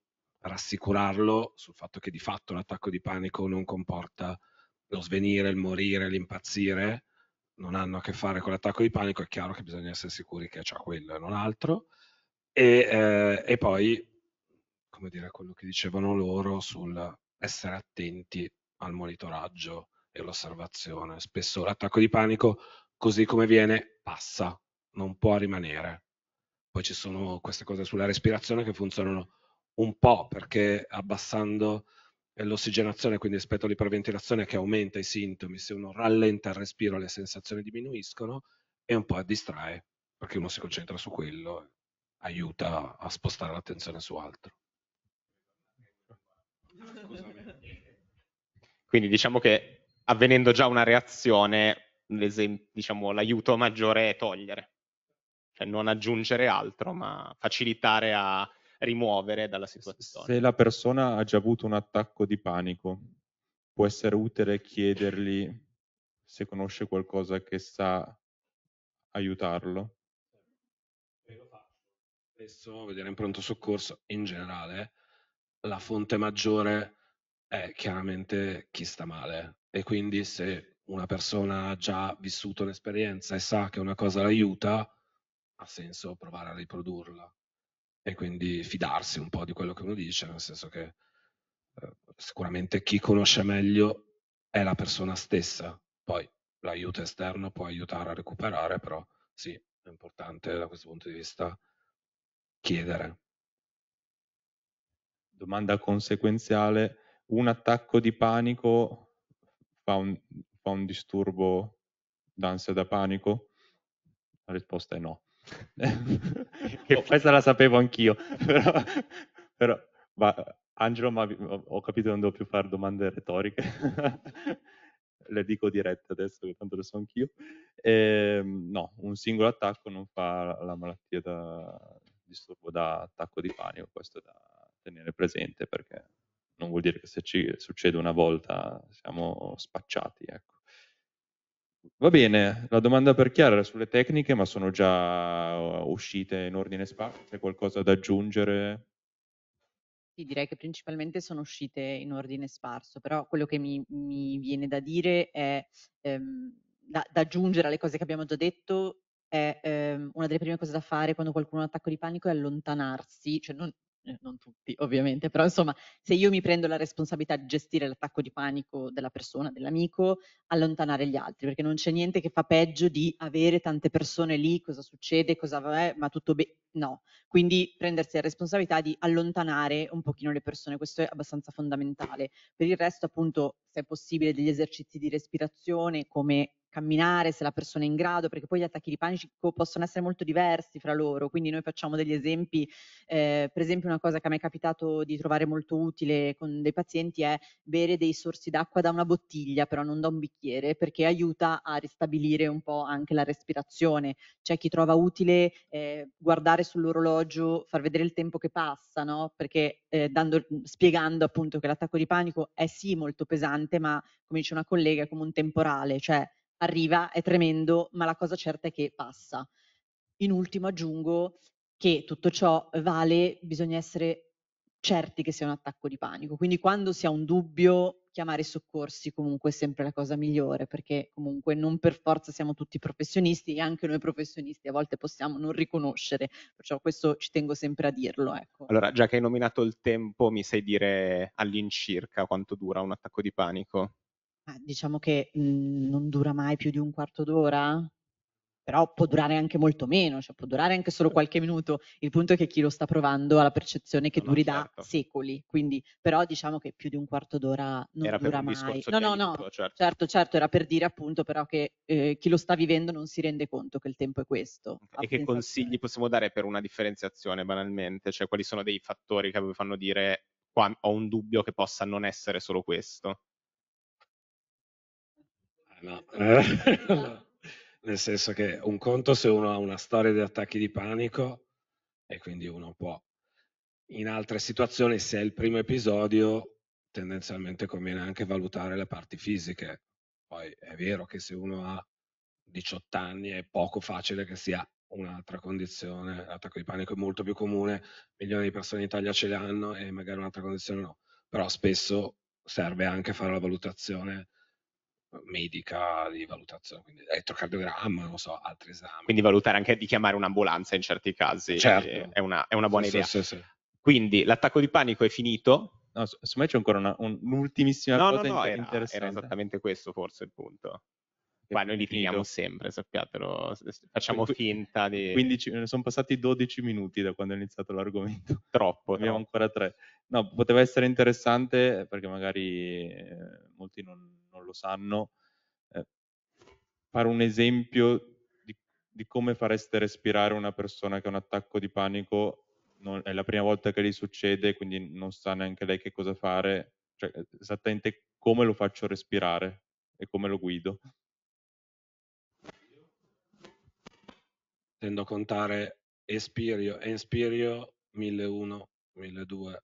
rassicurarlo sul fatto che di fatto l'attacco di panico non comporta lo svenire, il morire, l'impazzire, non hanno a che fare con l'attacco di panico, è chiaro che bisogna essere sicuri che c'è quello e non altro. E, eh, e poi, come dire, quello che dicevano loro sul essere attenti al monitoraggio e all'osservazione. Spesso l'attacco di panico, così come viene, passa, non può rimanere. Poi ci sono queste cose sulla respirazione che funzionano un po' perché abbassando l'ossigenazione, quindi rispetto all'iperventilazione che aumenta i sintomi, se uno rallenta il respiro le sensazioni diminuiscono e un po' distrae perché uno si concentra su quello, aiuta a spostare l'attenzione su altro. Scusami. Quindi diciamo che avvenendo già una reazione, diciamo, l'aiuto maggiore è togliere, cioè non aggiungere altro, ma facilitare a rimuovere dalla situazione. Se la persona ha già avuto un attacco di panico, può essere utile chiedergli se conosce qualcosa che sa aiutarlo? Spesso vedere in pronto soccorso in generale la fonte maggiore è chiaramente chi sta male e quindi se una persona ha già vissuto l'esperienza e sa che una cosa l'aiuta, ha senso provare a riprodurla e quindi fidarsi un po' di quello che uno dice, nel senso che eh, sicuramente chi conosce meglio è la persona stessa, poi l'aiuto esterno può aiutare a recuperare, però sì, è importante da questo punto di vista chiedere. Domanda conseguenziale, un attacco di panico fa un, fa un disturbo d'ansia da panico? La risposta è no questa la sapevo anch'io, però, però ma, Angelo, ma ho capito che non devo più fare domande retoriche, le dico dirette adesso che tanto lo so anch'io. E, ehm, no, un singolo attacco non fa la malattia da disturbo da attacco di panico, questo è da tenere presente perché non vuol dire che se ci succede una volta siamo spacciati. Ecco. Va bene, la domanda per Chiara era sulle tecniche, ma sono già uh, uscite in ordine sparso. c'è qualcosa da aggiungere? Sì, direi che principalmente sono uscite in ordine sparso, però quello che mi, mi viene da dire è, ehm, da, da, aggiungere alle cose che abbiamo già detto, è ehm, una delle prime cose da fare quando qualcuno ha un attacco di panico è allontanarsi, cioè non, eh, non tutti ovviamente, però insomma se io mi prendo la responsabilità di gestire l'attacco di panico della persona, dell'amico, allontanare gli altri, perché non c'è niente che fa peggio di avere tante persone lì, cosa succede, cosa va, ma tutto bene, no. Quindi prendersi la responsabilità di allontanare un pochino le persone, questo è abbastanza fondamentale. Per il resto appunto se è possibile degli esercizi di respirazione come camminare, se la persona è in grado, perché poi gli attacchi di panico possono essere molto diversi fra loro, quindi noi facciamo degli esempi, eh, per esempio una cosa che a me è capitato di trovare molto utile con dei pazienti è bere dei sorsi d'acqua da una bottiglia, però non da un bicchiere, perché aiuta a ristabilire un po' anche la respirazione. C'è chi trova utile eh, guardare sull'orologio, far vedere il tempo che passa, no? perché eh, dando, spiegando appunto che l'attacco di panico è sì molto pesante, ma come dice una collega è come un temporale, cioè arriva, è tremendo, ma la cosa certa è che passa. In ultimo aggiungo che tutto ciò vale, bisogna essere certi che sia un attacco di panico, quindi quando si ha un dubbio chiamare i soccorsi comunque è sempre la cosa migliore, perché comunque non per forza siamo tutti professionisti e anche noi professionisti a volte possiamo non riconoscere, perciò questo ci tengo sempre a dirlo. Ecco. Allora, già che hai nominato il tempo, mi sai dire all'incirca quanto dura un attacco di panico? diciamo che, mhmm, non dura mai più di un quarto d'ora? Però può durare anche molto meno, cioè può durare anche solo certo. qualche minuto. Il punto è che chi lo sta provando ha la percezione che No, no, duri da certo. secoli, quindi però diciamo che più di un quarto d'ora non Era per dura un mai. No, di no, no, certo. certo, certo, era per dire appunto però che, ehm, chi lo sta vivendo non si rende conto che il tempo è questo, Okay, e che consigli possiamo dare per una differenziazione banalmente? Cioè quali sono dei fattori che vi fanno dire: "Qua ho un dubbio che possa non essere solo questo"? Eh, no, nel senso che un conto se uno ha una storia di attacchi di panico e quindi uno può. In altre situazioni, se è il primo episodio, tendenzialmente conviene anche valutare le parti fisiche. Poi è vero che se uno ha 18 anni è poco facile che sia un'altra condizione, l'attacco di panico è molto più comune, milioni di persone in Italia ce l'hanno e magari un'altra condizione no, però spesso serve anche fare la valutazione medica di valutazione, quindi elettrocardiogramma, non so, altri esami. Quindi valutare anche di chiamare un'ambulanza in certi casi certo. è, una, è una buona sì, idea. Sì, sì, quindi l'attacco di panico è finito. No, secondo me c'è ancora una, un, un'ultimissima no, cosa no, no, inter- era, interessante. Era esattamente questo forse il punto. Beh, noi litighiamo sempre, sappiatelo, ah, facciamo finta di... 15, eh, sono passati 12 minuti da quando è iniziato l'argomento. Troppo. Ne abbiamo ancora tre. No, poteva essere interessante eh, perché magari eh, molti non, non, lo sanno. Eh, fare un esempio di, di, come fareste respirare una persona che ha un attacco di panico non, è la prima volta che gli succede, quindi non sa neanche lei che cosa fare, cioè esattamente come lo faccio respirare e come lo guido. tendo a contare Espirio, Enspirio, 1001, 1002.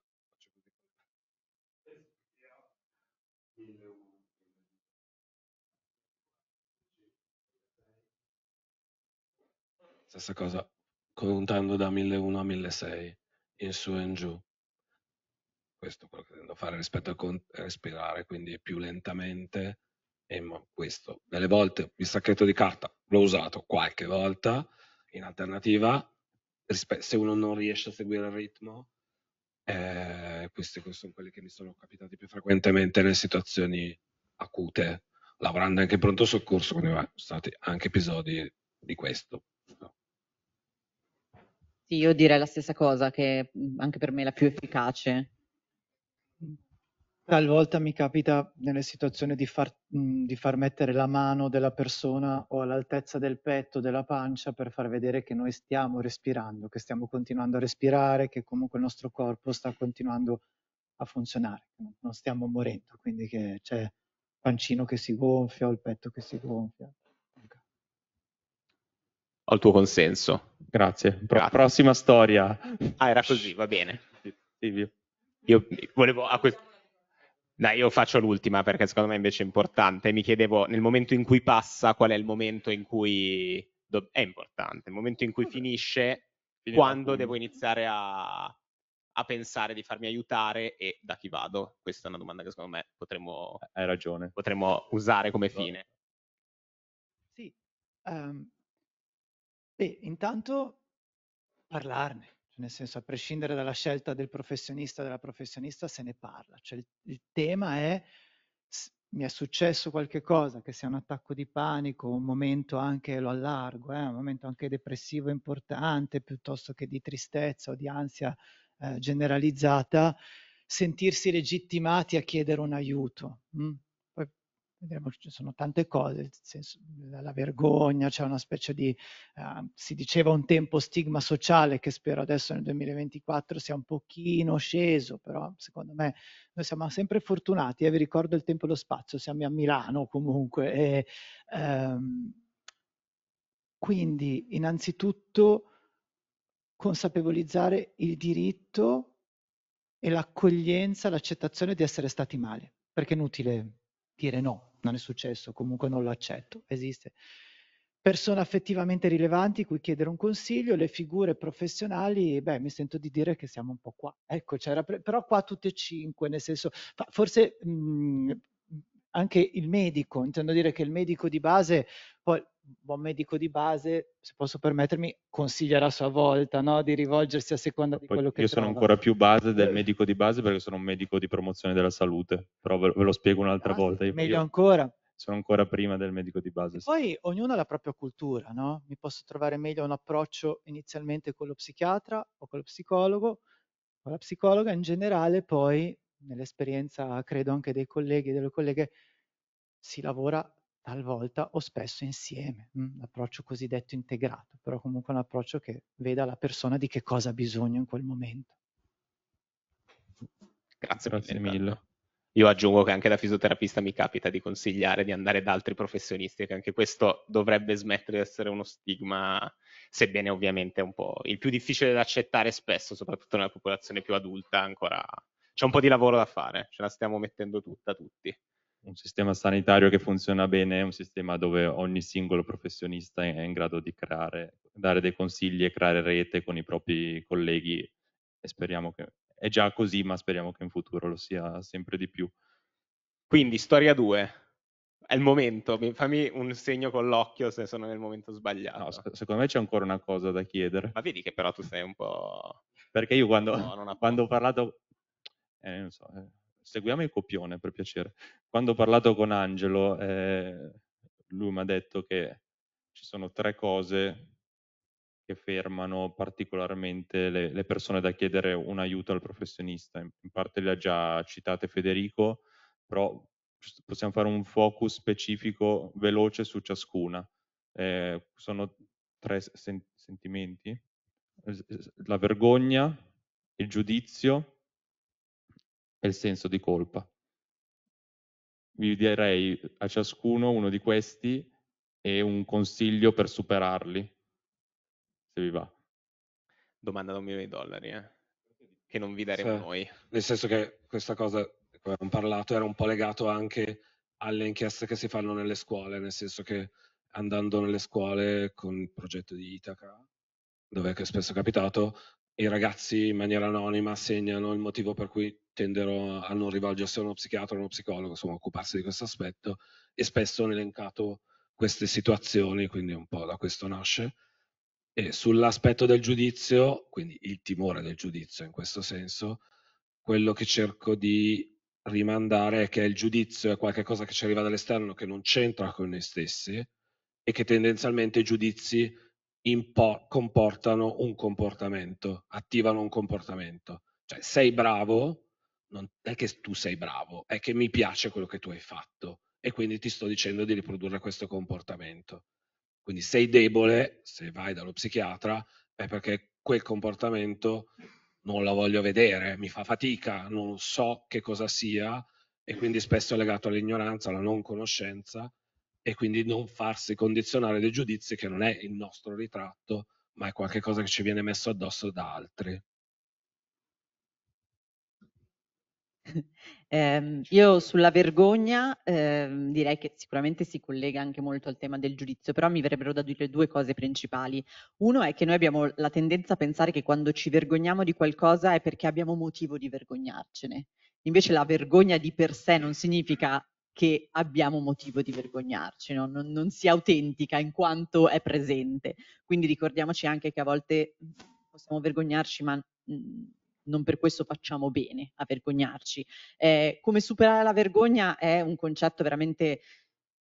Stessa cosa, contando da 1001 a 1006, in su e in giù. Questo è quello che tendo a fare rispetto a respirare, quindi più lentamente. E questo, delle volte il sacchetto di carta l'ho usato qualche volta, in alternativa, se uno non riesce a seguire il ritmo, eh, questi sono quelli che mi sono capitati più frequentemente nelle situazioni acute, lavorando anche in pronto soccorso, quindi ci sono stati anche episodi di questo. Sì, io direi la stessa cosa, che anche per me è la più efficace Talvolta mi capita nelle situazioni di far, mhmm, di far mettere la mano della persona o all'altezza del petto, della pancia, per far vedere che noi stiamo respirando, che stiamo continuando a respirare, che comunque il nostro corpo sta continuando a funzionare, non stiamo morendo, quindi che c'è il pancino che si gonfia o il petto che si gonfia. Okay. Ho il tuo consenso. Grazie. Pro- Grazie. Prossima storia. Ah, era così, va bene. io volevo a questo dai, io faccio l'ultima perché secondo me invece è importante. Mi chiedevo nel momento in cui passa qual è il momento in cui do... è importante, il momento in cui finisce, Fine quando devo iniziare a... a, pensare di farmi aiutare e da chi vado. Questa è una domanda che secondo me potremmo, eh, Hai ragione. potremmo usare come esatto. fine. Sì, um, beh, intanto parlarne, cioè, nel senso, a prescindere dalla scelta del professionista, o della professionista, se ne parla. Cioè, il, il tema è, mi è successo qualche cosa, che sia un attacco di panico, un momento anche, lo allargo, eh, un momento anche depressivo importante, piuttosto che di tristezza o di ansia eh, generalizzata, sentirsi legittimati a chiedere un aiuto. Mh? Mm? vedremo ci sono tante cose, senso, la vergogna, c'è una specie di, eh, si diceva un tempo stigma sociale che spero adesso nel 2024 sia un pochino sceso, però secondo me noi siamo sempre fortunati, eh, vi ricordo il tempo e lo spazio, siamo a Milano comunque. E, ehm, quindi innanzitutto consapevolizzare il diritto e l'accoglienza, l'accettazione di essere stati male, perché è inutile dire no, non è successo, comunque non lo accetto, esiste. Persone affettivamente rilevanti cui chiedere un consiglio, le figure professionali, beh, mi sento di dire che siamo un po' qua. Ecco, c'era, pre- però qua tutte e cinque, nel senso, forse mh, mhmm, anche il medico, intendo dire che il medico di base, poi un buon medico di base, se posso permettermi, consiglierà a sua volta no? di rivolgersi a seconda poi di quello che Io sono ancora più base del certo. medico di base perché sono un medico di promozione della salute, però ve, ve lo spiego un'altra ah, volta. Io, meglio ancora. Sono ancora prima del medico di base. Sì. Poi ognuno ha la propria cultura, no? Mi posso trovare meglio un approccio inizialmente con lo psichiatra o con lo psicologo, con la psicologa in generale, poi nell'esperienza credo anche dei colleghi e delle colleghe, si lavora talvolta o spesso insieme, mm, l'approccio cosiddetto integrato, però comunque un approccio che veda la persona di che cosa ha bisogno in quel momento. Grazie, Grazie mille. mille. Io aggiungo che anche da fisioterapista mi capita di consigliare di andare da altri professionisti, che anche questo dovrebbe smettere di essere uno stigma, sebbene ovviamente un po' il più difficile da accettare spesso, soprattutto nella popolazione più adulta, ancora c'è un po' di lavoro da fare, ce la stiamo mettendo tutta, tutti. Un sistema sanitario che funziona bene è un sistema dove ogni singolo professionista è in grado di creare, dare dei consigli e creare rete con i propri colleghi e speriamo che è già così, ma speriamo che in futuro lo sia sempre di più. Quindi, storia 2, è il momento, fammi un segno con l'occhio se sono nel momento sbagliato. No, secondo me c'è ancora una cosa da chiedere. Ma vedi che però tu sei un po'... Perché io quando, no, quando ho parlato eh, so, eh, seguiamo il copione per piacere. Quando ho parlato con Angelo, eh, lui mi ha detto che ci sono tre cose che fermano particolarmente le, le persone da chiedere un aiuto al professionista. In, in parte le ha già citate Federico, però possiamo fare un focus specifico veloce su ciascuna. Eh, sono tre sen sentimenti, la vergogna, il giudizio e il senso di colpa. Vi direi a ciascuno uno di questi e un consiglio per superarli, se vi va. Domanda da un milione di dollari, eh? che non vi daremo cioè, noi. Nel senso che questa cosa, come abbiamo parlato, era un po' legato anche alle inchieste che si fanno nelle scuole, nel senso che andando nelle scuole con il progetto di Itaca, dove è spesso è capitato, i ragazzi in maniera anonima segnano il motivo per cui tenderò a non rivolgersi a uno psichiatra o a uno psicologo, insomma, a occuparsi di questo aspetto e spesso ho elencato queste situazioni, quindi un po' da questo nasce. E sull'aspetto del giudizio, quindi il timore del giudizio in questo senso, quello che cerco di rimandare è che il giudizio è qualcosa che ci arriva dall'esterno che non c'entra con noi stessi e che tendenzialmente i giudizi impo- comportano un comportamento, attivano un comportamento. Cioè sei bravo, non è che tu sei bravo, è che mi piace quello che tu hai fatto e quindi ti sto dicendo di riprodurre questo comportamento. Quindi sei debole, se vai dallo psichiatra, è perché quel comportamento non lo voglio vedere, mi fa fatica, non so che cosa sia e quindi spesso è legato all'ignoranza, alla non conoscenza e quindi non farsi condizionare dei giudizi che non è il nostro ritratto, ma è qualcosa che ci viene messo addosso da altri. Eh, io sulla vergogna eh, direi che sicuramente si collega anche molto al tema del giudizio, però mi verrebbero da dire due cose principali. Uno è che noi abbiamo la tendenza a pensare che quando ci vergogniamo di qualcosa è perché abbiamo motivo di vergognarcene. Invece la vergogna di per sé non significa che abbiamo motivo di vergognarci, no? non, non sia autentica in quanto è presente. Quindi ricordiamoci anche che a volte mm, possiamo vergognarci, ma mh, mm, non per questo facciamo bene a vergognarci. Eh, come superare la vergogna è un concetto veramente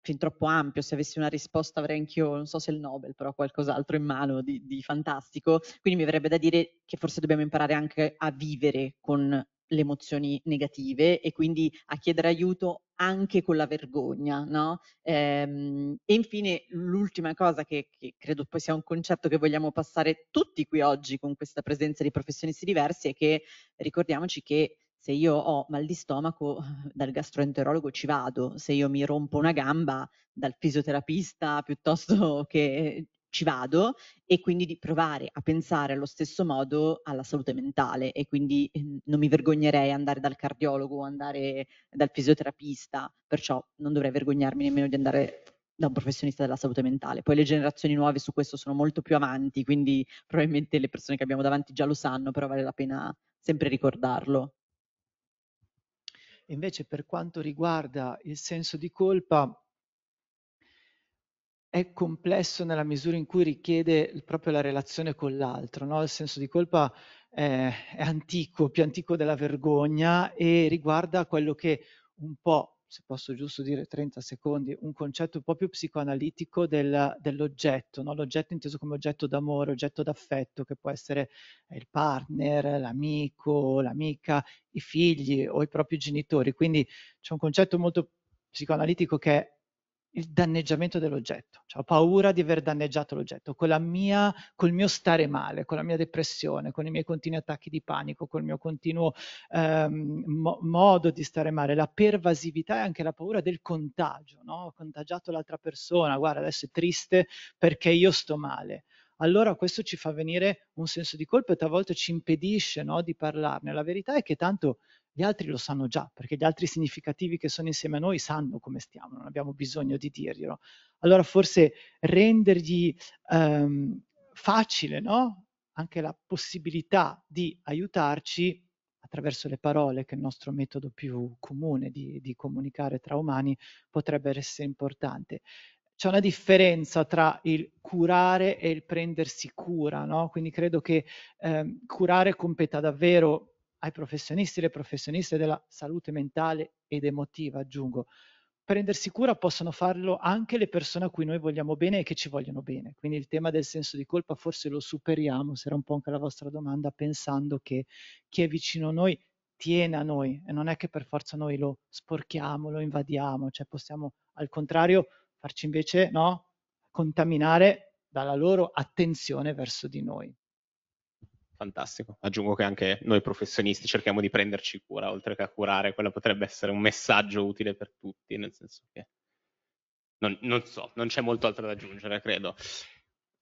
fin troppo ampio, se avessi una risposta avrei anch'io, non so se il Nobel, però qualcos'altro in mano di, di fantastico, quindi mi verrebbe da dire che forse dobbiamo imparare anche a vivere con le emozioni negative e quindi a chiedere aiuto anche con la vergogna. No? Ehm, e infine l'ultima cosa che, che, credo poi sia un concetto che vogliamo passare tutti qui oggi con questa presenza di professionisti diversi è che ricordiamoci che se io ho mal di stomaco dal gastroenterologo ci vado, se io mi rompo una gamba dal fisioterapista piuttosto che ci vado e quindi di provare a pensare allo stesso modo alla salute mentale e quindi ehm, non mi vergognerei andare dal cardiologo, andare dal fisioterapista, perciò non dovrei vergognarmi nemmeno di andare da un professionista della salute mentale. Poi le generazioni nuove su questo sono molto più avanti, quindi probabilmente le persone che abbiamo davanti già lo sanno, però vale la pena sempre ricordarlo. Invece per quanto riguarda il senso di colpa, è complesso nella misura in cui richiede proprio la relazione con l'altro, no? il senso di colpa è, è antico, più antico della vergogna e riguarda quello che un po', se posso giusto dire 30 secondi, un concetto un po' più psicoanalitico del, dell'oggetto, no? l'oggetto inteso come oggetto d'amore, oggetto d'affetto, che può essere il partner, l'amico, l'amica, i figli o i propri genitori. Quindi c'è un concetto molto psicoanalitico che è il danneggiamento dell'oggetto, cioè ho paura di aver danneggiato l'oggetto, mia, col mio stare male, con la mia depressione, con i miei continui attacchi di panico, col mio continuo ehm, mo- modo di stare male, la pervasività e anche la paura del contagio, no? ho contagiato l'altra persona, guarda adesso è triste perché io sto male allora questo ci fa venire un senso di colpa e talvolta ci impedisce no, di parlarne. La verità è che tanto gli altri lo sanno già, perché gli altri significativi che sono insieme a noi sanno come stiamo, non abbiamo bisogno di dirglielo. Allora forse rendergli ehm, facile no? anche la possibilità di aiutarci attraverso le parole, che è il nostro metodo più comune di, di comunicare tra umani, potrebbe essere importante c'è una differenza tra il curare e il prendersi cura, no? Quindi credo che eh, curare competa davvero ai professionisti e le professioniste della salute mentale ed emotiva, aggiungo. Prendersi cura possono farlo anche le persone a cui noi vogliamo bene e che ci vogliono bene. Quindi il tema del senso di colpa forse lo superiamo, se era un po' anche la vostra domanda, pensando che chi è vicino a noi tiene a noi e non è che per forza noi lo sporchiamo, lo invadiamo, cioè possiamo al contrario farci invece no, contaminare dalla loro attenzione verso di noi fantastico. Aggiungo che anche noi professionisti cerchiamo di prenderci cura, oltre che a curare, quello potrebbe essere un messaggio utile per tutti, nel senso che non, non so, non c'è molto altro da aggiungere, credo.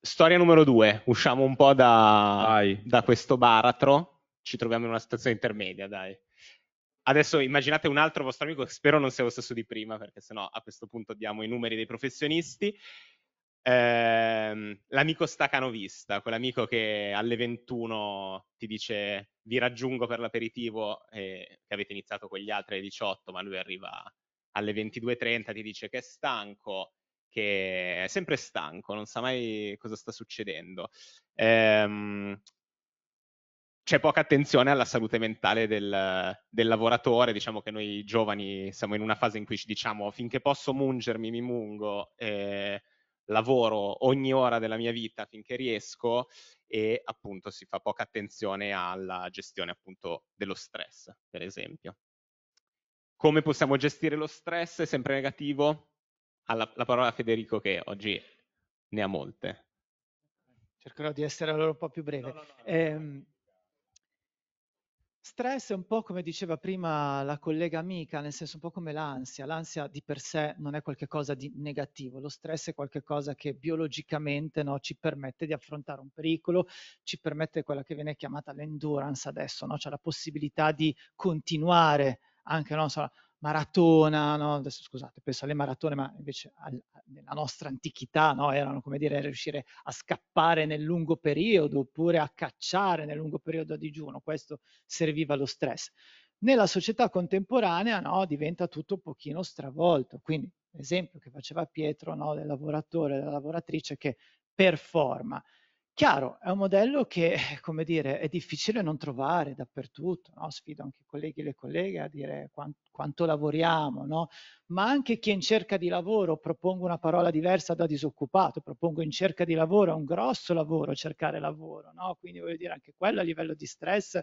Storia numero due, usciamo un po' da, da questo baratro, ci troviamo in una situazione intermedia, dai. Adesso immaginate un altro vostro amico, spero non sia lo stesso di prima, perché sennò a questo punto diamo i numeri dei professionisti ehm, l'amico stacanovista, quell'amico che alle 21 ti dice vi raggiungo per l'aperitivo e che avete iniziato con gli altri alle 18, ma lui arriva alle 22.30, ti dice che è stanco, che è sempre stanco, non sa mai cosa sta succedendo. Ehm, c'è poca attenzione alla salute mentale del, del, lavoratore, diciamo che noi giovani siamo in una fase in cui ci diciamo finché posso mungermi mi mungo, eh, lavoro ogni ora della mia vita finché riesco e appunto si fa poca attenzione alla gestione appunto dello stress, per esempio. Come possiamo gestire lo stress? È sempre negativo? Alla, la parola a Federico che oggi ne ha molte. Cercherò di essere allora un po' più breve. No, no, no, eh, Stress è un po' come diceva prima la collega amica, nel senso un po' come l'ansia. L'ansia di per sé non è qualcosa di negativo, lo stress è qualcosa che biologicamente no, ci permette di affrontare un pericolo, ci permette quella che viene chiamata l'endurance adesso, no? cioè la possibilità di continuare anche no, so, maratona, no? adesso scusate, penso alle maratone, ma invece al, nella nostra antichità no? erano come dire riuscire a scappare nel lungo periodo oppure a cacciare nel lungo periodo a digiuno, questo serviva allo stress. Nella società contemporanea no? diventa tutto un pochino stravolto, quindi l'esempio che faceva Pietro del lavoratore, della lavoratrice che performa Chiaro, è un modello che, eh, come dire, è difficile non trovare dappertutto, no? sfido anche i colleghi e le colleghe a dire quanto, quanto lavoriamo, no? ma anche chi è in cerca di lavoro, propongo una parola diversa da disoccupato, propongo in cerca di lavoro, è un grosso lavoro cercare lavoro, no? quindi voglio dire anche quello a livello di stress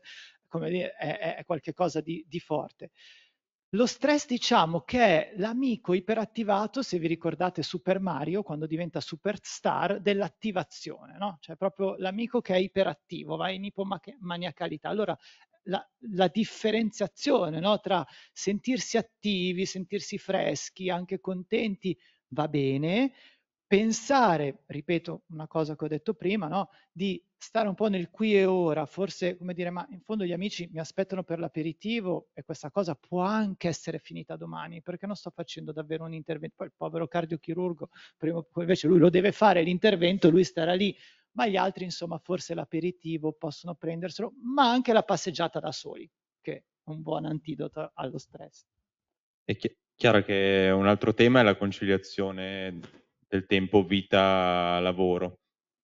dire, è, è qualcosa di, di forte. Lo stress diciamo che è l'amico iperattivato, se vi ricordate Super Mario, quando diventa superstar, dell'attivazione, no? Cioè proprio l'amico che è iperattivo, va in ipomaniacalità. Allora la, la differenziazione no? tra sentirsi attivi, sentirsi freschi, anche contenti, va bene, pensare, ripeto una cosa che ho detto prima, no? di stare un po' nel qui e ora, forse come dire, ma in fondo gli amici mi aspettano per l'aperitivo e questa cosa può anche essere finita domani, perché non sto facendo davvero un intervento, poi il povero cardiochirurgo, prima, invece lui lo deve fare l'intervento, lui starà lì, ma gli altri insomma forse l'aperitivo possono prenderselo, ma anche la passeggiata da soli, che è un buon antidoto allo stress. È chiaro che un altro tema è la conciliazione del tempo vita-lavoro?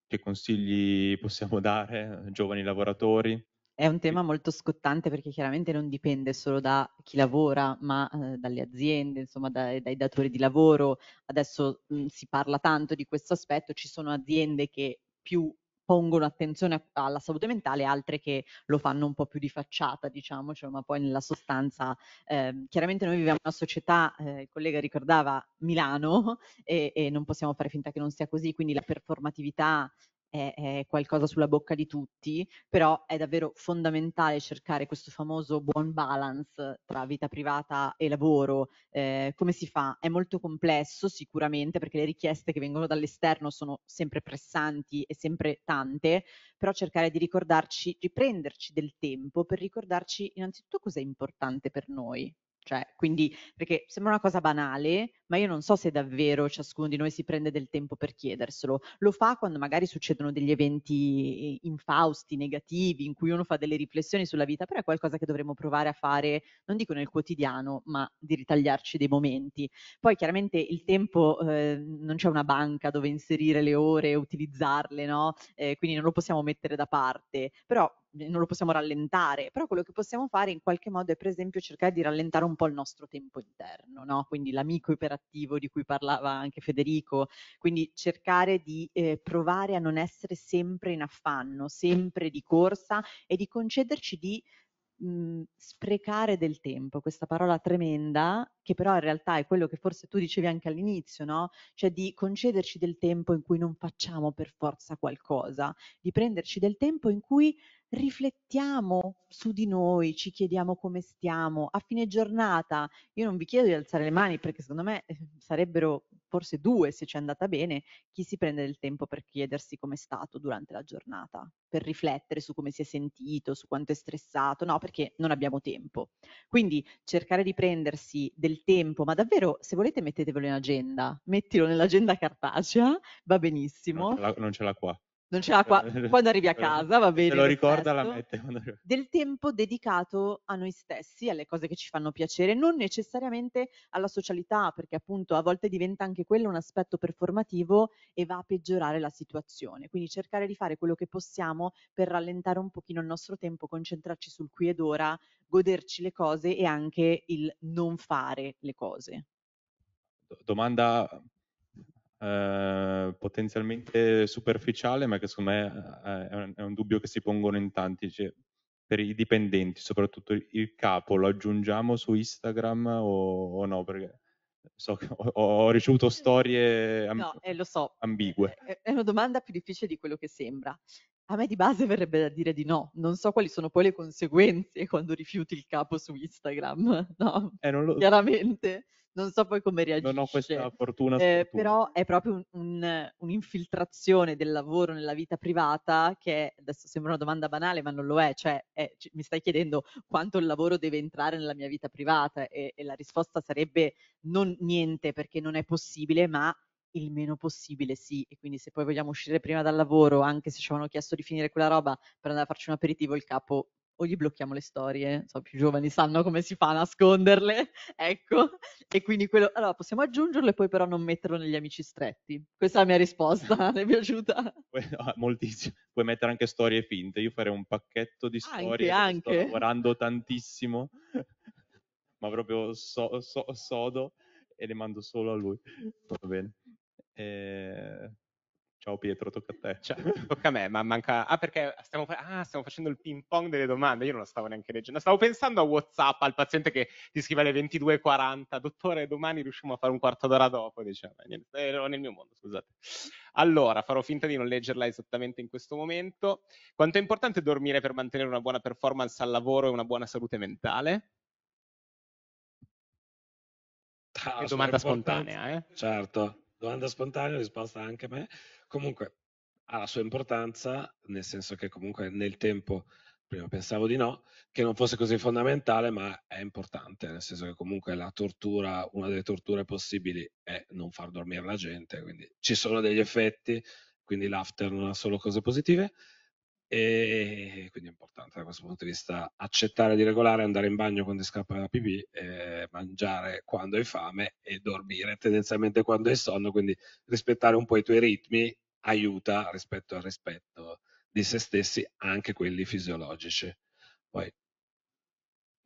Che consigli possiamo dare ai giovani lavoratori? È un tema molto scottante perché chiaramente non dipende solo da chi lavora, ma eh, dalle aziende, insomma dai, dai datori di lavoro. Adesso mh, mm, si parla tanto di questo aspetto, ci sono aziende che più pongono attenzione alla salute mentale, altre che lo fanno un po' più di facciata, diciamo, cioè, ma poi nella sostanza eh, chiaramente noi viviamo in una società, eh, il collega ricordava Milano, e, e non possiamo fare finta che non sia così, quindi la performatività è, è qualcosa sulla bocca di tutti, però è davvero fondamentale cercare questo famoso buon balance tra vita privata e lavoro. Eh, come si fa? È molto complesso sicuramente perché le richieste che vengono dall'esterno sono sempre pressanti e sempre tante, però cercare di ricordarci, di prenderci del tempo per ricordarci innanzitutto cosa è importante per noi, cioè, quindi, perché sembra una cosa banale, ma io non so se davvero ciascuno di noi si prende del tempo per chiederselo. Lo fa quando magari succedono degli eventi infausti, negativi, in cui uno fa delle riflessioni sulla vita, però è qualcosa che dovremmo provare a fare, non dico nel quotidiano, ma di ritagliarci dei momenti. Poi chiaramente il tempo, eh, non c'è una banca dove inserire le ore e utilizzarle, no? Eh, quindi non lo possiamo mettere da parte, però eh, non lo possiamo rallentare, però quello che possiamo fare in qualche modo è per esempio cercare di rallentare un po' il nostro tempo interno, no? quindi l'amico iperattivo di cui parlava anche Federico, quindi cercare di eh, provare a non essere sempre in affanno, sempre di corsa e di concederci di mm, sprecare del tempo, questa parola tremenda, che però in realtà è quello che forse tu dicevi anche all'inizio, no? Cioè di concederci del tempo in cui non facciamo per forza qualcosa, di prenderci del tempo in cui riflettiamo su di noi, ci chiediamo come stiamo. A fine giornata io non vi chiedo di alzare le mani perché secondo me eh, sarebbero forse due se ci è andata bene, chi si prende del tempo per chiedersi com'è stato durante la giornata, per riflettere su come si è sentito, su quanto è stressato, no, perché non abbiamo tempo. Quindi cercare di prendersi del tempo, ma davvero se volete mettetevelo in agenda, mettilo nell'agenda cartacea, va benissimo. Non ce l'ha qua non c'è acqua quando arrivi a casa, va bene. Se lo ricorda la mette. Del tempo dedicato a noi stessi, alle cose che ci fanno piacere, non necessariamente alla socialità, perché appunto a volte diventa anche quello un aspetto performativo e va a peggiorare la situazione. Quindi cercare di fare quello che possiamo per rallentare un pochino il nostro tempo, concentrarci sul qui ed ora, goderci le cose e anche il non fare le cose. Domanda eh, potenzialmente superficiale, ma che secondo me eh, è un, è un dubbio che si pongono in tanti. Cioè, per i dipendenti, soprattutto il capo, lo aggiungiamo su Instagram o, o no? Perché so che ho, ho ricevuto storie amb- no, eh, so. ambigue. Eh, è, una domanda più difficile di quello che sembra. A me di base verrebbe da dire di no, non so quali sono poi le conseguenze quando rifiuti il capo su Instagram, no? Eh, lo... Chiaramente non so poi come reagire. Non ho questa fortuna. Eh, però è proprio un, un, un'infiltrazione del lavoro nella vita privata che adesso sembra una domanda banale, ma non lo è. Cioè, è, mi stai chiedendo quanto il lavoro deve entrare nella mia vita privata e, e la risposta sarebbe non niente perché non è possibile, ma il meno possibile, sì. E quindi se poi vogliamo uscire prima dal lavoro, anche se ci avevano chiesto di finire quella roba per andare a farci un aperitivo, il capo o gli blocchiamo le storie, so, più giovani sanno come si fa a nasconderle, ecco, e quindi quello, allora possiamo aggiungerlo e poi però non metterlo negli amici stretti. Questa è la mia risposta, mi è piaciuta? Ah, moltissimo, puoi mettere anche storie finte, io farei un pacchetto di storie, anche, sto lavorando tantissimo, ma proprio so, so, sodo e le mando solo a lui, va bene. Eh, Ciao Pietro, tocca a te. Cioè, tocca a me, ma manca... Ah, perché stiamo, fa... ah, stiamo facendo il ping pong delle domande, io non lo stavo neanche leggendo. Stavo pensando a Whatsapp, al paziente che ti scrive alle 22.40, dottore, domani riusciamo a fare un quarto d'ora dopo, diceva. Niente, eh, ero nel mio mondo, scusate. Allora, farò finta di non leggerla esattamente in questo momento. Quanto è importante dormire per mantenere una buona performance al lavoro e una buona salute mentale? Ah, domanda spontanea, eh? Certo, domanda spontanea, risposta anche a me comunque ha la sua importanza, nel senso che comunque nel tempo, prima pensavo di no, che non fosse così fondamentale, ma è importante, nel senso che comunque la tortura, una delle torture possibili è non far dormire la gente, quindi ci sono degli effetti, quindi l'after non ha solo cose positive e quindi è importante da questo punto di vista accettare di regolare, andare in bagno quando scappa la pipì, eh, mangiare quando hai fame e dormire tendenzialmente quando hai sonno, quindi rispettare un po' i tuoi ritmi aiuta rispetto al rispetto di se stessi, anche quelli fisiologici. Poi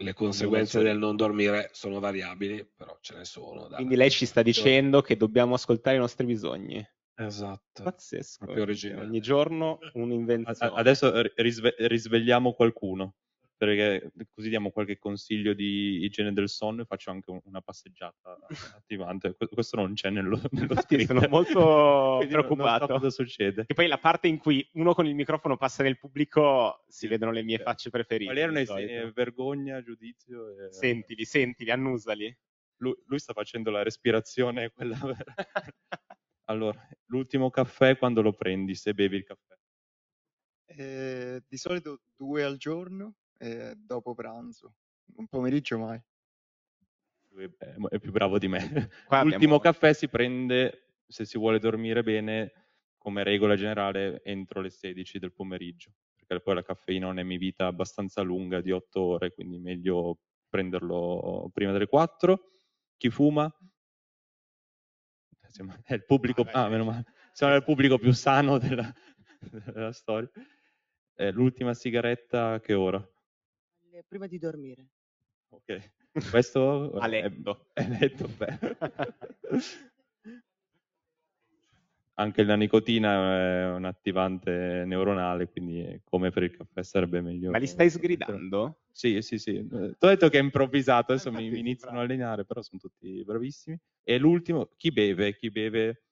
le conseguenze del non dormire sono variabili, però ce ne sono. Quindi lei ci sta dicendo che dobbiamo ascoltare i nostri bisogni. Esatto. Pazzesco. Proprio eh. originale. Ogni giorno un'invenzione. adesso risve- risvegliamo qualcuno, perché così diamo qualche consiglio di igiene del sonno e faccio anche una passeggiata attivante. Questo non c'è nello, nello Infatti, Sono molto preoccupato. So cosa succede? Che poi la parte in cui uno con il microfono passa nel pubblico si vedono le mie cioè, facce preferite. Quali erano i eh, vergogna, giudizio? E... Sentili, sentili, annusali. Lui, lui sta facendo la respirazione, quella vera. Allora, l'ultimo caffè quando lo prendi, se bevi il caffè? Eh, di solito due al giorno eh, dopo pranzo, un pomeriggio mai. Lui è più bravo di me. Qua L'ultimo abbiamo- caffè si prende, se si vuole dormire bene, come regola generale, entro le 16 del pomeriggio, perché poi la caffeina è ha un'emivita abbastanza lunga di 8 ore, quindi meglio prenderlo prima delle 4. Chi fuma? siamo, cioè, è il pubblico, ah, ah, meno male, siamo nel pubblico più sano della, della storia. È l'ultima sigaretta che ora? Prima di dormire. Ok, questo A letto. È, è letto Anche la nicotina è un attivante neuronale, quindi come per il caffè sarebbe meglio. Ma li stai sgridando? Sì, sì, sì. Ti ho detto che è improvvisato, adesso mi, mi, iniziano a allenare, però sono tutti bravissimi. E l'ultimo, chi beve? Chi beve?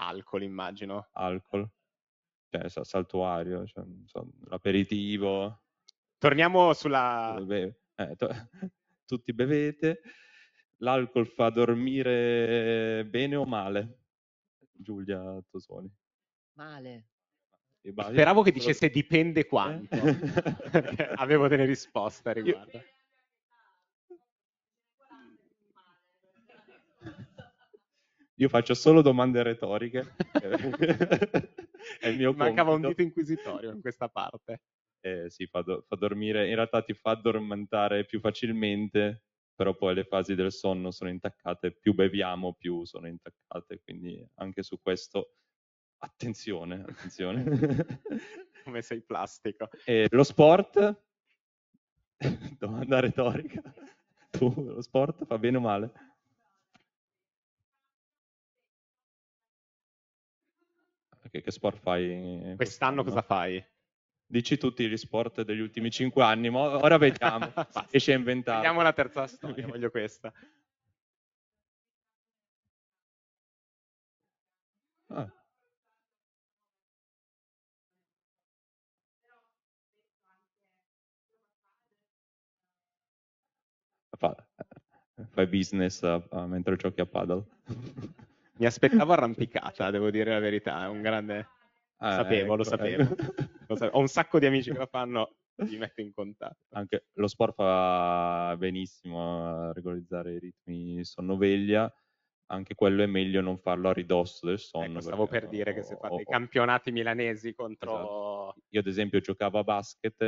Alcol, immagino. Alcol. Cioè, saltuario, cioè, so, l'aperitivo. Torniamo sulla... Eh, to... tutti bevete. L'alcol fa dormire bene o male? Giulia Tosoni. Male. Speravo che dicesse dipende quanto, eh? avevo delle risposte a riguardo. Io... Io faccio solo domande retoriche. È il mio Mancava compito. un dito inquisitorio in questa parte. Eh, sì, fa, do- fa, dormire, in realtà ti fa addormentare più facilmente, però poi le fasi del sonno sono intaccate, più beviamo più sono intaccate, quindi anche su questo attenzione, attenzione. Come sei plastico. E eh, lo sport, domanda retorica, tu lo sport fa bene o male? Okay, che sport fai? Quest'anno, quest'anno cosa fai? Dici tutti gli sport degli ultimi cinque anni, ma ora vediamo, riesci a inventare. Vediamo la terza storia, voglio questa. fai business a, a, mentre giochi a paddle. Mi aspettavo arrampicata, devo dire la verità, è un grande... Ah, sapevo, ecco, lo, sapevo. Ecco. lo sapevo. Ho un sacco di amici che la fanno, li metto in contatto. Anche lo sport fa benissimo a regolarizzare i ritmi sonnoveglia, anche quello è meglio non farlo a ridosso del sonno. Ecco, stavo per dire che se fate ho, i campionati milanesi contro... Esatto. Io ad esempio giocavo a basket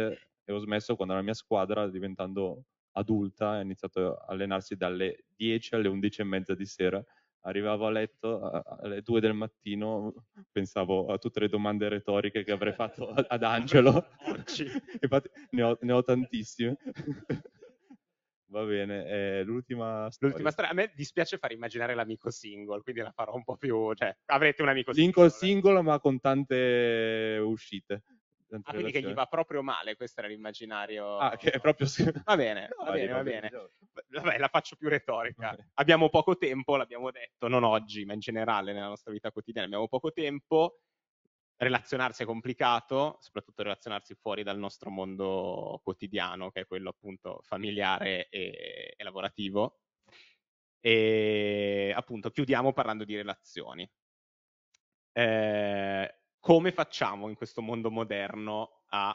e ho smesso quando la mia squadra, diventando adulta, ha iniziato a allenarsi dalle 10 alle 11 e mezza di sera. Arrivavo a letto alle 2 del mattino, pensavo a tutte le domande retoriche che avrei fatto ad Angelo. Infatti ne ho, ne ho tantissime. Va bene, eh, l'ultima storia. L'ultima storia. A me dispiace far immaginare l'amico single, quindi la farò un po' più... Cioè, avrete un amico single. Single, eh. single, ma con tante uscite. Ah, quindi che gli va proprio male, questo era l'immaginario. Ah, che è proprio... Va bene, no, va bene, va bene. Vabbè, la faccio più retorica. Okay. Abbiamo poco tempo, l'abbiamo detto, non oggi, ma in generale nella nostra vita quotidiana abbiamo poco tempo, relazionarsi è complicato, soprattutto relazionarsi fuori dal nostro mondo quotidiano, che è quello appunto familiare e, e lavorativo. E appunto chiudiamo parlando di relazioni. Eh, come facciamo in questo mondo moderno a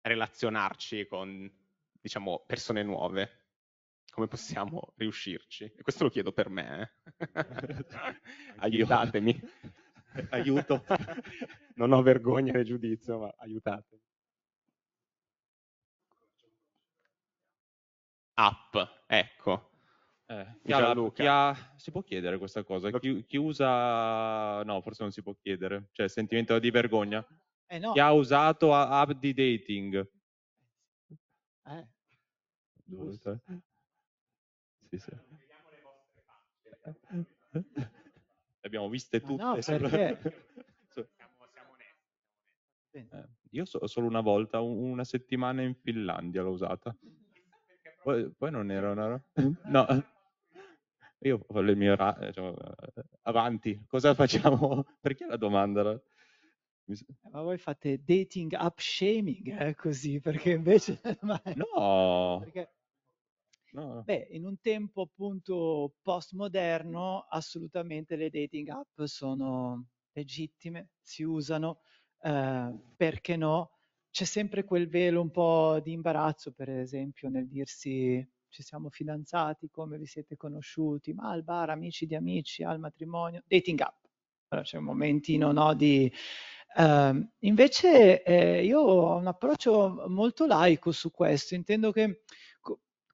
relazionarci con, diciamo, persone nuove? Come possiamo riuscirci? E questo lo chiedo per me. Eh. Aiutatemi. Aiuto. non ho vergogna del giudizio, ma aiutatemi. App, ecco, eh, chi ha, chi ha, si può chiedere questa cosa? Chi, chi, usa... No, forse non si può chiedere. Cioè, sentimento di vergogna. Eh no. Chi ha usato app di dating? Eh. Dove Sì, sì. Le abbiamo viste tutte. No, perché... Eh, io so, solo una volta, una settimana in Finlandia l'ho usata. Poi, poi non era una... No. Io voglio il mio ra- diciamo, avanti, cosa facciamo? Perché la domanda? Eh, ma voi fate dating up shaming, eh, così, perché invece... no! Perché... No. Beh, in un tempo appunto postmoderno, assolutamente le dating app sono legittime, si usano, eh, perché no? C'è sempre quel velo un po' di imbarazzo, per esempio, nel dirsi ci siamo fidanzati, come vi siete conosciuti, ma al bar, amici di amici, al matrimonio, dating app. Allora c'è un momentino no, di... Eh, invece eh, io ho un approccio molto laico su questo, intendo che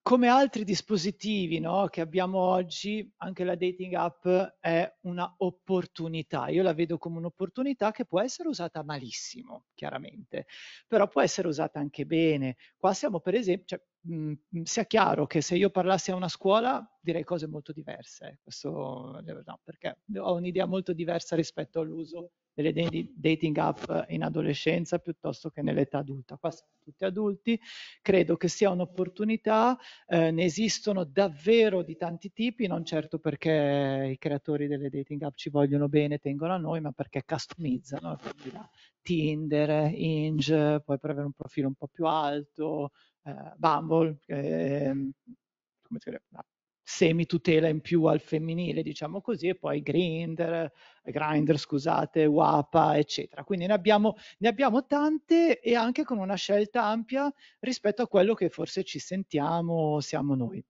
come altri dispositivi no, che abbiamo oggi, anche la dating app è un'opportunità. Io la vedo come un'opportunità che può essere usata malissimo, chiaramente, però può essere usata anche bene. Qua siamo per esempio, cioè, mh, mm, mm, sia chiaro che se io parlassi a una scuola direi cose molto diverse. Eh, questo no, perché ho un'idea molto diversa rispetto all'uso delle dating app in adolescenza piuttosto che nell'età adulta. Qua siamo tutti adulti, credo che sia un'opportunità, eh, ne esistono davvero di tanti tipi, non certo perché i creatori delle dating app ci vogliono bene, tengono a noi, ma perché customizzano, quindi da Tinder, Inge, poi per avere un profilo un po' più alto, eh, Bumble, eh, come si chiama? semi-tutela in più al femminile, diciamo così, e poi Grinder, Grinder, scusate, Wapa, eccetera. Quindi ne abbiamo, ne abbiamo tante e anche con una scelta ampia rispetto a quello che forse ci sentiamo, siamo noi.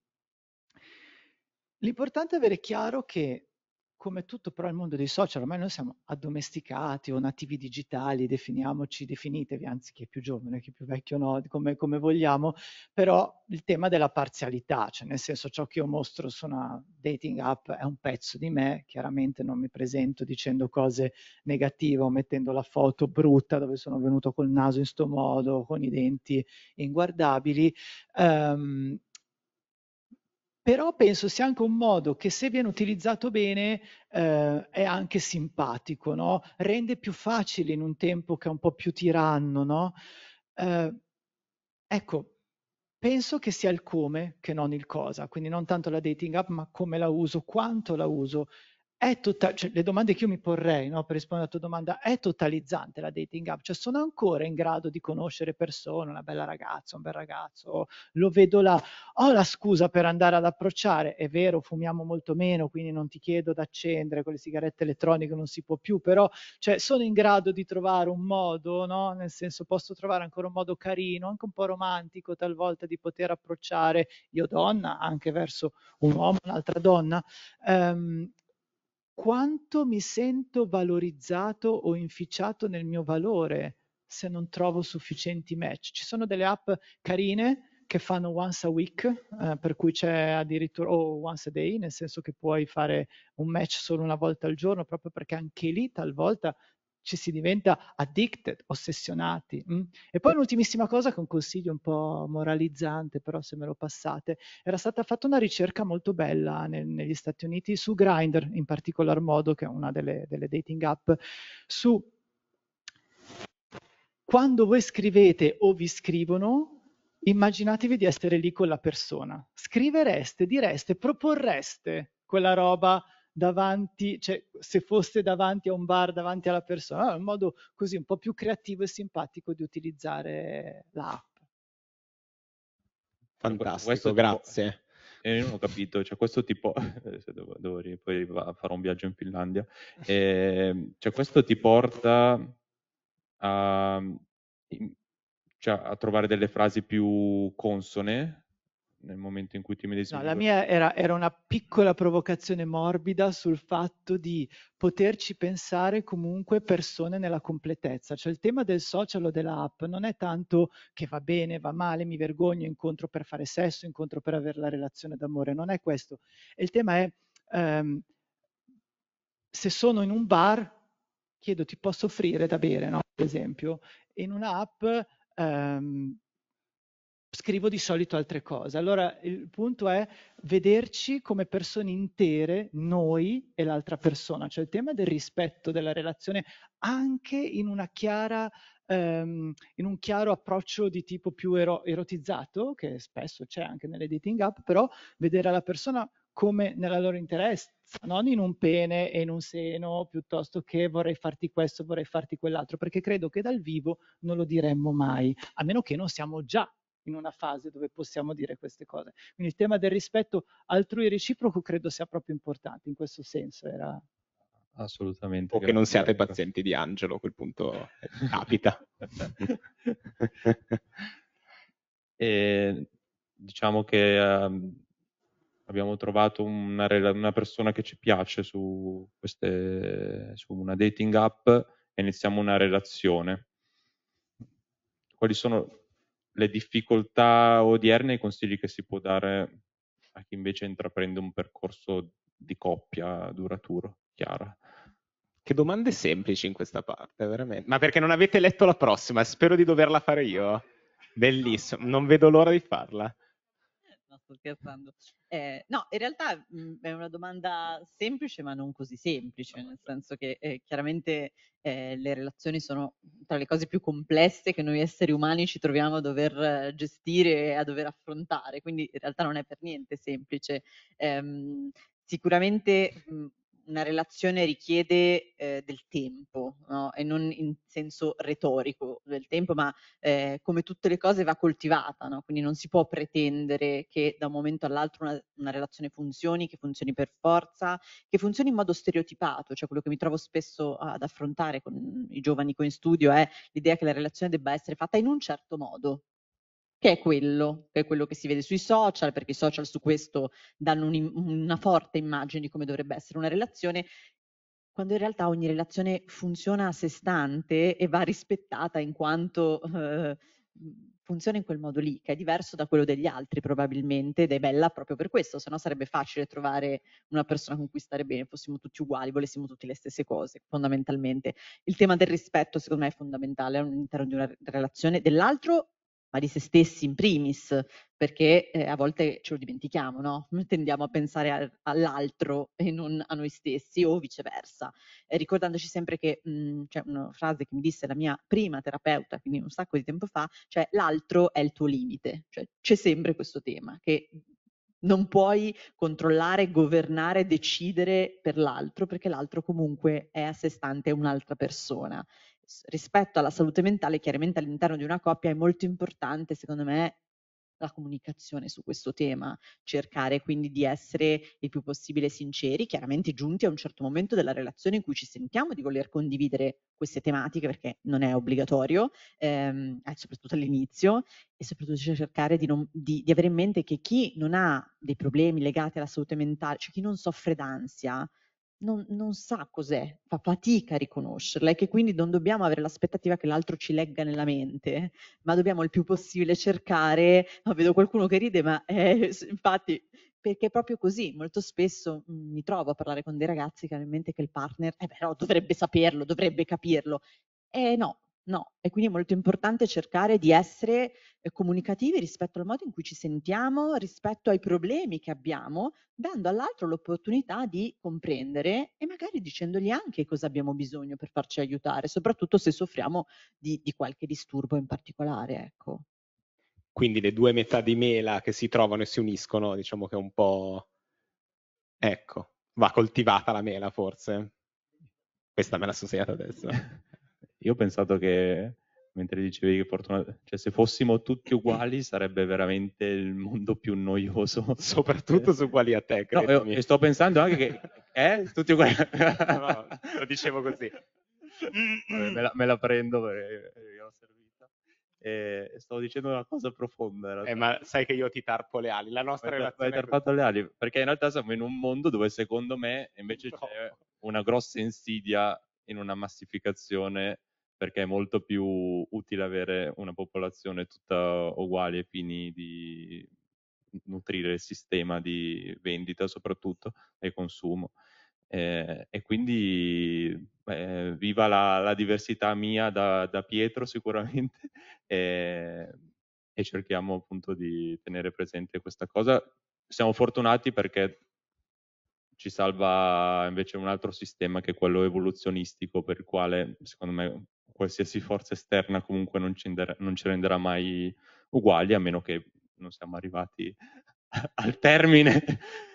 L'importante è avere chiaro che come tutto però il mondo dei social, ormai noi siamo addomesticati o nativi digitali, definiamoci, definitevi, anzi chi è più giovane, chi è più vecchio no, come, come vogliamo, però il tema della parzialità, cioè nel senso ciò che io mostro su una dating app è un pezzo di me, chiaramente non mi presento dicendo cose negative o mettendo la foto brutta dove sono venuto col naso in sto modo, con i denti inguardabili, um, però penso sia anche un modo che se viene utilizzato bene eh, è anche simpatico, no? rende più facile in un tempo che è un po' più tiranno. No? Eh, ecco, penso che sia il come che non il cosa, quindi non tanto la dating app, ma come la uso, quanto la uso, è tutta, cioè, le domande che io mi porrei no, per rispondere alla tua domanda, è totalizzante la dating app? Cioè sono ancora in grado di conoscere persone, una bella ragazza, un bel ragazzo, lo vedo là, ho la scusa per andare ad approcciare, è vero, fumiamo molto meno, quindi non ti chiedo ad accendere, con le sigarette elettroniche non si può più, però cioè, sono in grado di trovare un modo, no? nel senso posso trovare ancora un modo carino, anche un po' romantico talvolta di poter approcciare io donna, anche verso un uomo, un'altra donna. Um, quanto mi sento valorizzato o inficiato nel mio valore se non trovo sufficienti match. Ci sono delle app carine che fanno once a week, eh, per cui c'è addirittura, o oh, once a day, nel senso che puoi fare un match solo una volta al giorno, proprio perché anche lì talvolta ci si diventa addicted, ossessionati. Mh? Mm? E poi un'ultimissima cosa con un consiglio un po' moralizzante, però se me lo passate, era stata fatta una ricerca molto bella nel, negli Stati Uniti su Grindr in particolar modo, che è una delle, delle dating app, su quando voi scrivete o vi scrivono, immaginatevi di essere lì con la persona. Scrivereste, direste, proporreste quella roba davanti, cioè se fosse davanti a un bar, davanti alla persona, è un modo così un po' più creativo e simpatico di utilizzare l'app. Fantastico, questo grazie. Tipo, eh, non ho capito, cioè questo tipo, devo, devo, poi farò un viaggio in Finlandia, eh, cioè questo ti porta a, cioè, a trovare delle frasi più consone nel momento in cui ti medesimi. No, la mia era, era, una piccola provocazione morbida sul fatto di poterci pensare comunque persone nella completezza. Cioè il tema del social o della app non è tanto che va bene, va male, mi vergogno, incontro per fare sesso, incontro per avere la relazione d'amore, non è questo. Il tema è ehm, se sono in un bar, chiedo ti posso offrire da bere, no? per esempio, in un'app... Ehm, scrivo di solito altre cose. Allora il punto è vederci come persone intere, noi e l'altra persona, cioè il tema del rispetto della relazione anche in una chiara ehm, in un chiaro approccio di tipo più ero- erotizzato, che spesso c'è anche nelle dating app, però vedere la persona come nella loro interesse, non in un pene e in un seno, piuttosto che vorrei farti questo, vorrei farti quell'altro, perché credo che dal vivo non lo diremmo mai, a meno che non siamo già in una fase dove possiamo dire queste cose. Quindi il tema del rispetto altrui reciproco credo sia proprio importante in questo senso. Era... Assolutamente. O che non siate ecco. pazienti di Angelo, a quel punto eh, capita. e, diciamo che um, abbiamo trovato una, una, persona che ci piace su, queste, su una dating app e iniziamo una relazione. Quali sono le difficoltà odierne e i consigli che si può dare a chi invece intraprende un percorso di coppia duraturo, Chiara. Che domande semplici in questa parte, veramente. Ma perché non avete letto la prossima? Spero di doverla fare io. Bellissimo, non vedo l'ora di farla sto scherzando. Eh, no, in realtà mh, mhmm, è una domanda semplice ma non così semplice, nel senso che eh, chiaramente eh, le relazioni sono tra le cose più complesse che noi esseri umani ci troviamo a dover gestire e a dover affrontare, quindi in realtà non è per niente semplice. Ehm, sicuramente mh, mhmm, una relazione richiede eh, del tempo no? e non in senso retorico del tempo, ma eh, come tutte le cose va coltivata, no? quindi non si può pretendere che da un momento all'altro una, una, relazione funzioni, che funzioni per forza, che funzioni in modo stereotipato, cioè quello che mi trovo spesso ad affrontare con i giovani qui in studio è l'idea che la relazione debba essere fatta in un certo modo, che è quello, che è quello che si vede sui social, perché i social su questo danno un, una forte immagine di come dovrebbe essere una relazione, quando in realtà ogni relazione funziona a sé stante e va rispettata in quanto eh, funziona in quel modo lì, che è diverso da quello degli altri probabilmente ed è bella proprio per questo, se no sarebbe facile trovare una persona con cui stare bene, fossimo tutti uguali, volessimo tutte le stesse cose, fondamentalmente. Il tema del rispetto secondo me è fondamentale all'interno di una relazione dell'altro ma di se stessi in primis, perché eh, a volte ce lo dimentichiamo, no? tendiamo a pensare a, all'altro e non a noi stessi o viceversa, eh, ricordandoci sempre che mh, mm, c'è una frase che mi disse la mia prima terapeuta, quindi un sacco di tempo fa, cioè l'altro è il tuo limite, cioè c'è sempre questo tema che non puoi controllare, governare, decidere per l'altro, perché l'altro comunque è a sé stante, un'altra persona rispetto alla salute mentale, chiaramente all'interno di una coppia è molto importante, secondo me, la comunicazione su questo tema, cercare quindi di essere il più possibile sinceri, chiaramente giunti a un certo momento della relazione in cui ci sentiamo di voler condividere queste tematiche perché non è obbligatorio, ehm, eh, soprattutto all'inizio, e soprattutto cercare di, non, di, di avere in mente che chi non ha dei problemi legati alla salute mentale, cioè chi non soffre d'ansia, non, non sa cos'è, fa fatica a riconoscerla e che quindi non dobbiamo avere l'aspettativa che l'altro ci legga nella mente, ma dobbiamo il più possibile cercare, ma vedo qualcuno che ride, ma eh, infatti perché proprio così molto spesso mm, mi trovo a parlare con dei ragazzi che hanno in mente che il partner eh beh, dovrebbe saperlo, dovrebbe capirlo. Eh no, No, e quindi è molto importante cercare di essere eh, comunicativi rispetto al modo in cui ci sentiamo, rispetto ai problemi che abbiamo, dando all'altro l'opportunità di comprendere e magari dicendogli anche cosa abbiamo bisogno per farci aiutare, soprattutto se soffriamo di, di qualche disturbo in particolare. Ecco. Quindi le due metà di mela che si trovano e si uniscono, diciamo che è un po'... Ecco, va coltivata la mela forse. Questa me l'ha sognata adesso. Io ho pensato che mentre dicevi che fortuna... cioè, se fossimo tutti uguali sarebbe veramente il mondo più noioso. Soprattutto su quali a te, no, e sto pensando anche che... Eh? Tutti uguali. no, lo dicevo così. Vabbè, me, la, me, la, prendo perché l'ho servita. E sto dicendo una cosa profonda. Eh, ma sai che io ti tarpo le ali. La nostra ma relazione... Hai tarpato le ali, perché in realtà siamo in un mondo dove secondo me invece no. c'è una grossa insidia in una massificazione perché è molto più utile avere una popolazione tutta uguale ai fini di nutrire il sistema di vendita soprattutto e consumo. Eh, e quindi eh, viva la, la, diversità mia da, da Pietro sicuramente eh, e cerchiamo appunto di tenere presente questa cosa. Siamo fortunati perché ci salva invece un altro sistema che è quello evoluzionistico per il quale secondo me qualsiasi forza esterna comunque non ci, indere- non ci renderà mai uguali, a meno che non siamo arrivati al termine.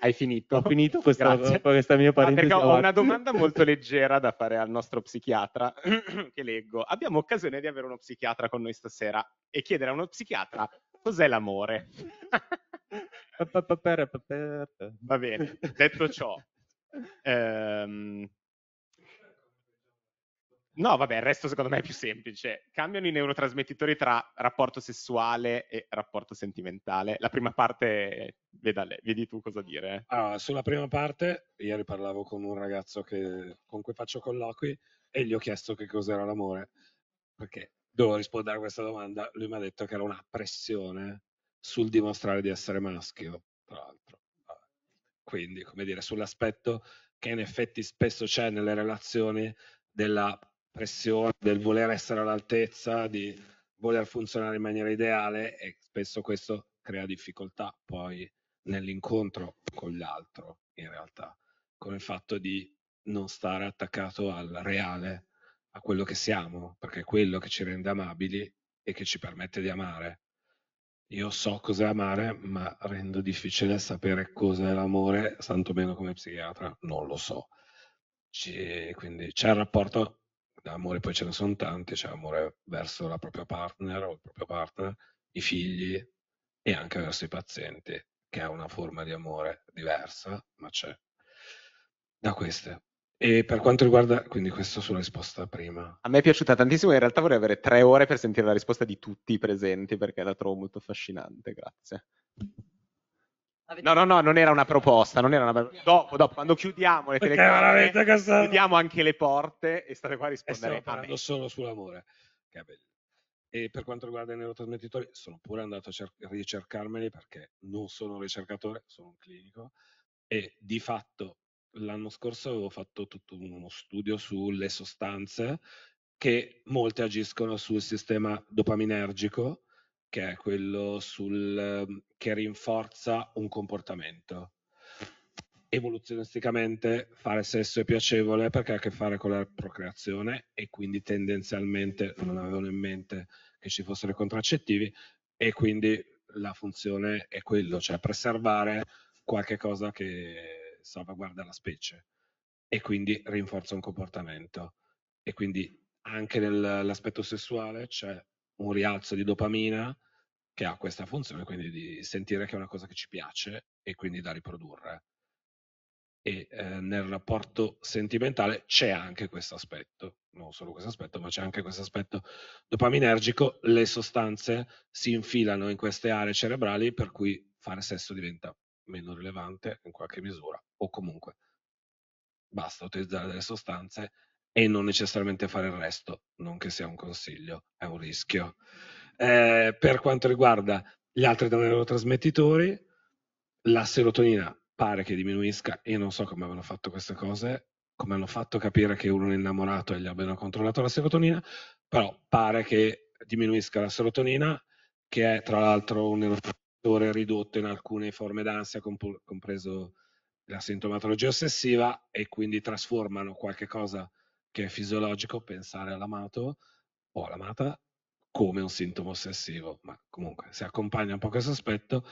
Hai finito. Ho finito questa, questa mia parentesi. Ah, ho una domanda molto leggera da fare al nostro psichiatra che leggo. Abbiamo occasione di avere uno psichiatra con noi stasera e chiedere a uno psichiatra cos'è l'amore. Va bene, detto ciò, ehm, No, vabbè, il resto secondo me è più semplice. Cambiano i neurotrasmettitori tra rapporto sessuale e rapporto sentimentale. La prima parte, vedale, vedi tu cosa dire. Eh. Allora, ah, sulla prima parte, ieri parlavo con un ragazzo che, con cui faccio colloqui e gli ho chiesto che cos'era l'amore, perché dovevo rispondere a questa domanda. Lui mi ha detto che era una pressione sul dimostrare di essere maschio, tra l'altro. Ah, quindi, come dire, sull'aspetto che in effetti spesso c'è nelle relazioni della pressione del voler essere all'altezza, di voler funzionare in maniera ideale e spesso questo crea difficoltà poi nell'incontro con l'altro in realtà, con il fatto di non stare attaccato al reale, a quello che siamo, perché è quello che ci rende amabili e che ci permette di amare. Io so cos'è amare, ma rendo difficile sapere cos'è l'amore, tantomeno come psichiatra non lo so. Ci, quindi c'è il rapporto d'amore poi ce ne sono tante, c'è cioè amore verso la propria partner o il proprio partner, i figli e anche verso i pazienti, che è una forma di amore diversa, ma c'è. Da queste. E per quanto riguarda, quindi questo sulla risposta prima. A me è piaciuta tantissimo, in realtà vorrei avere tre ore per sentire la risposta di tutti i presenti perché la trovo molto affascinante, grazie. No, no, no, non era una proposta. Non era una... Dopo, dopo, quando chiudiamo le telecamere, chiudiamo anche le porte e state qua a eh, rispondere. E stiamo parlando solo sull'amore. Che E per quanto riguarda i neurotrasmettitori, sono pure andato a cer- ricercarmeli perché non sono un ricercatore, sono un clinico. E di fatto l'anno scorso avevo fatto tutto uno studio sulle sostanze che molte agiscono sul sistema dopaminergico che è quello sul, ehm, che rinforza un comportamento. Evoluzionisticamente fare sesso è piacevole perché ha a che fare con la procreazione e quindi tendenzialmente non avevano in mente che ci fossero i contraccettivi e quindi la funzione è quello, cioè preservare qualche cosa che salvaguarda la specie e quindi rinforza un comportamento. E quindi anche nell'aspetto sessuale c'è un rialzo di dopamina che ha questa funzione, quindi di sentire che è una cosa che ci piace e quindi da riprodurre. E eh, nel rapporto sentimentale c'è anche questo aspetto, non solo questo aspetto, ma c'è anche questo aspetto dopaminergico. Le sostanze si infilano in queste aree cerebrali per cui fare sesso diventa meno rilevante in qualche misura, o comunque basta utilizzare delle sostanze e non necessariamente fare il resto, non che sia un consiglio, è un rischio. Eh, per quanto riguarda gli altri neurotrasmettitori, la serotonina pare che diminuisca e non so come hanno fatto queste cose, come hanno fatto capire che uno è innamorato e gli abbiano controllato la serotonina, però pare che diminuisca la serotonina, che è tra l'altro un neurotrasmettitore ridotto in alcune forme d'ansia, compreso la sintomatologia ossessiva, e quindi trasformano qualche cosa che è fisiologico pensare all'amato o all'amata come un sintomo ossessivo, ma comunque se accompagna un po' questo aspetto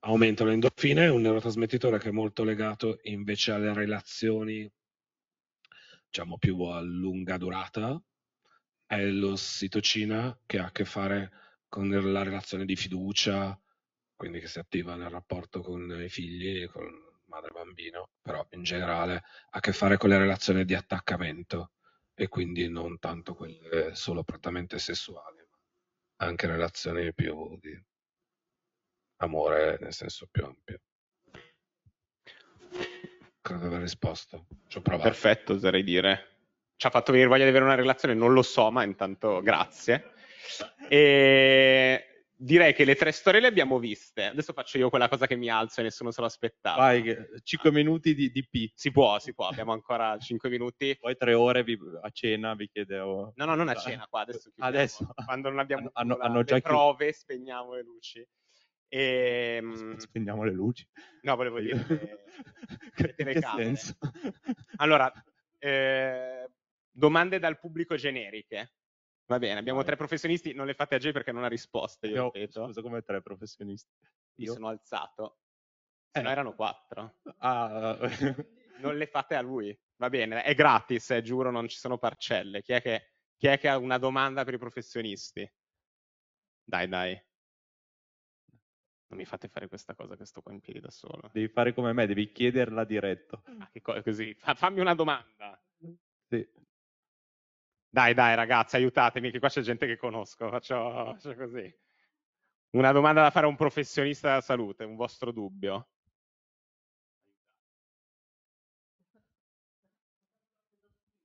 aumenta le endorfine, un neurotrasmettitore che è molto legato invece alle relazioni diciamo più a lunga durata, è l'ossitocina che ha a che fare con la relazione di fiducia, quindi che si attiva nel rapporto con i figli, con madre bambino, però in generale ha a che fare con le relazioni di attaccamento e quindi non tanto quelle solo prettamente sessuali, ma anche relazioni più di amore nel senso più ampio. Credo di aver risposto. Ci ho provato. Perfetto, oserei dire. Ci ha fatto venire voglia di avere una relazione, non lo so, ma intanto grazie. E direi che le tre storie le abbiamo viste. Adesso faccio io quella cosa che mi alzo e nessuno se lo aspettava. Vai, 5 minuti di, di P. Si può, si può, abbiamo ancora 5 minuti. Poi tre ore vi, a cena vi chiedevo. No, no, non a cena qua, adesso chiudiamo. Adesso. Quando non abbiamo hanno, hanno le prove chiud- spegniamo le luci. E, ehm, spegniamo le luci. No, volevo dire le, le che senso? Allora, eh, domande dal pubblico generiche. Va bene, abbiamo tre professionisti, non le fate a Jay perché non ha risposte. Io, io scusa, come tre professionisti? Io Mi sono alzato. Eh. no erano quattro. Ah. non le fate a lui. Va bene, è gratis, eh, giuro, non ci sono parcelle. Chi è, che, chi è che ha una domanda per i professionisti? Dai, dai. Non mi fate fare questa cosa che sto qua in piedi da solo. Devi fare come me, devi chiederla diretto. Ah, così, fammi una domanda. Sì. Dai, dai ragazzi, aiutatemi, che qua c'è gente che conosco, faccio, faccio così. Una domanda da fare a un professionista della salute, un vostro dubbio.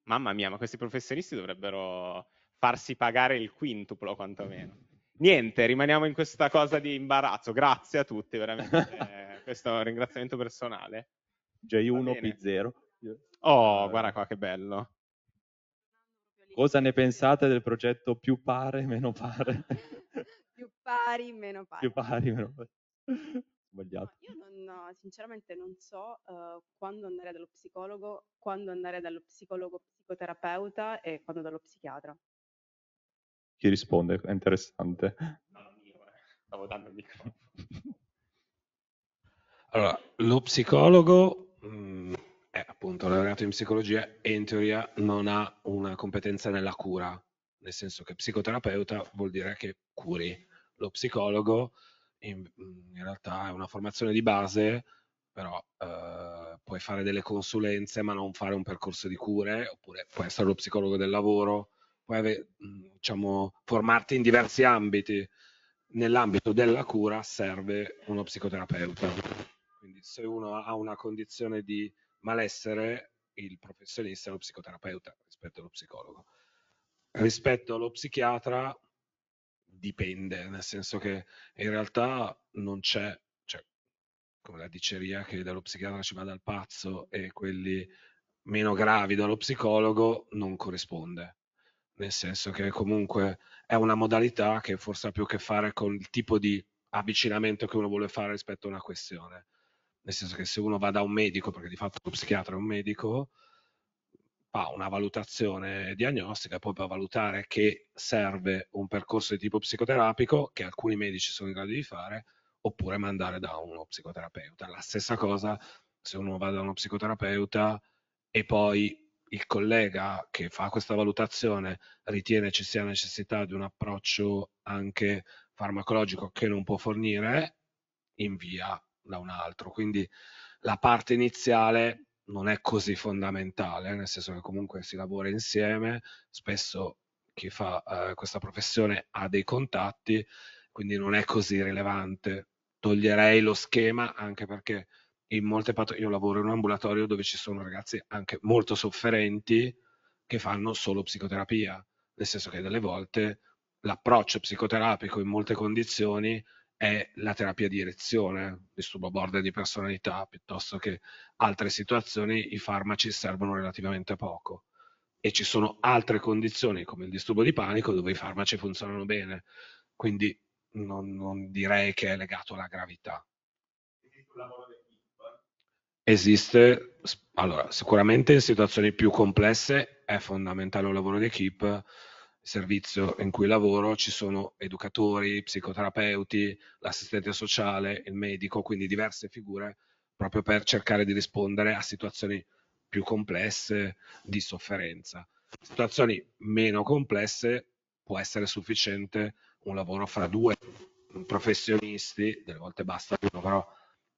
Mamma mia, ma questi professionisti dovrebbero farsi pagare il quintuplo quantomeno. Niente, rimaniamo in questa cosa di imbarazzo. Grazie a tutti, veramente. Questo ringraziamento personale. J1 P0. Oh, ah, guarda qua che bello. Cosa ne pensate del progetto più pare, meno pare? più pari, meno pare. Più pari, meno pari. Sbagliato. No, io non, sinceramente non so uh, quando andare dallo psicologo, quando andare dallo psicologo psicoterapeuta e quando dallo psichiatra. Chi risponde? È interessante. No, io, eh. stavo dando il microfono. Allora, lo psicologo... Mh mm, è appunto laureato in psicologia e in teoria non ha una competenza nella cura, nel senso che psicoterapeuta vuol dire che curi. Lo psicologo in, in realtà è una formazione di base, però eh, puoi fare delle consulenze ma non fare un percorso di cure, oppure puoi essere lo psicologo del lavoro, puoi ave, diciamo, formarti in diversi ambiti. Nell'ambito della cura serve uno psicoterapeuta. Quindi se uno ha una condizione di malessere il professionista è lo psicoterapeuta rispetto allo psicologo. Rispetto allo psichiatra dipende, nel senso che in realtà non c'è, cioè, come la diceria che dallo psichiatra ci va dal pazzo e quelli meno gravi dallo psicologo non corrisponde, nel senso che comunque è una modalità che forse ha più a che fare con il tipo di avvicinamento che uno vuole fare rispetto a una questione nel senso che se uno va da un medico, perché di fatto lo psichiatra è un medico, fa una valutazione diagnostica, poi per valutare che serve un percorso di tipo psicoterapico, che alcuni medici sono in grado di fare, oppure mandare da uno psicoterapeuta. La stessa cosa se uno va da uno psicoterapeuta e poi il collega che fa questa valutazione ritiene ci sia necessità di un approccio anche farmacologico che non può fornire, invia da un altro. Quindi la parte iniziale non è così fondamentale, nel senso che comunque si lavora insieme, spesso chi fa eh, questa professione ha dei contatti, quindi non è così rilevante. Toglierei lo schema anche perché in molte patologie, io lavoro in un ambulatorio dove ci sono ragazzi anche molto sofferenti che fanno solo psicoterapia, nel senso che delle volte l'approccio psicoterapico in molte condizioni è la terapia di erezione, disturbo border di personalità, piuttosto che altre situazioni, i farmaci servono relativamente poco. E ci sono altre condizioni, come il disturbo di panico, dove i farmaci funzionano bene. Quindi non, non direi che è legato alla gravità. Esiste, eh? allora, sicuramente in situazioni più complesse è fondamentale un lavoro di servizio in cui lavoro ci sono educatori, psicoterapeuti, l'assistente sociale, il medico, quindi diverse figure proprio per cercare di rispondere a situazioni più complesse di sofferenza. Situazioni meno complesse può essere sufficiente un lavoro fra due professionisti, delle volte basta uno, però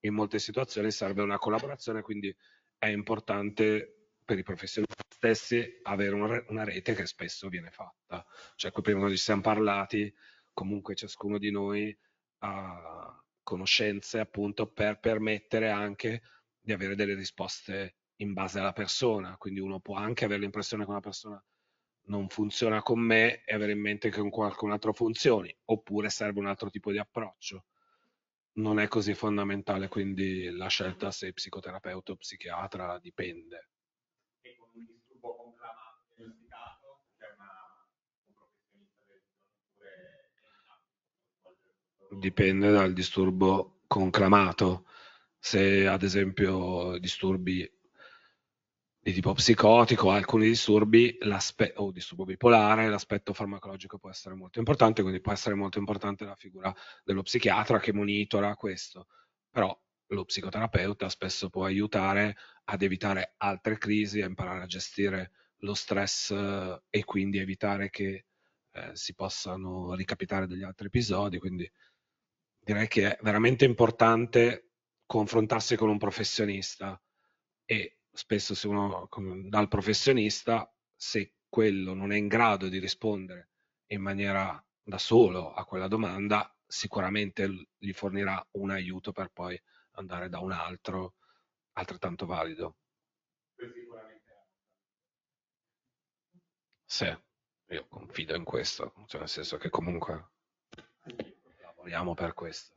in molte situazioni serve una collaborazione, quindi è importante per i professionisti stessi avere una, una rete che spesso viene fatta. Cioè, qui prima ci siamo parlati, comunque ciascuno di noi ha conoscenze appunto per permettere anche di avere delle risposte in base alla persona, quindi uno può anche avere l'impressione che una persona non funziona con me e avere in mente che con qualcun altro funzioni, oppure serve un altro tipo di approccio. Non è così fondamentale quindi la scelta se psicoterapeuta o psichiatra dipende. dipende dal disturbo conclamato. Se ad esempio disturbi di tipo psicotico, alcuni disturbi o disturbo bipolare, l'aspetto farmacologico può essere molto importante, quindi può essere molto importante la figura dello psichiatra che monitora questo, però lo psicoterapeuta spesso può aiutare ad evitare altre crisi, a imparare a gestire lo stress eh, e quindi evitare che eh, si possano ricapitare degli altri episodi, quindi direi che è veramente importante confrontarsi con un professionista e spesso se uno dal professionista, se quello non è in grado di rispondere in maniera da solo a quella domanda, sicuramente gli fornirà un aiuto per poi andare da un altro altrettanto valido. Sì, io confido in questo, cioè nel senso che comunque lavoriamo per questo.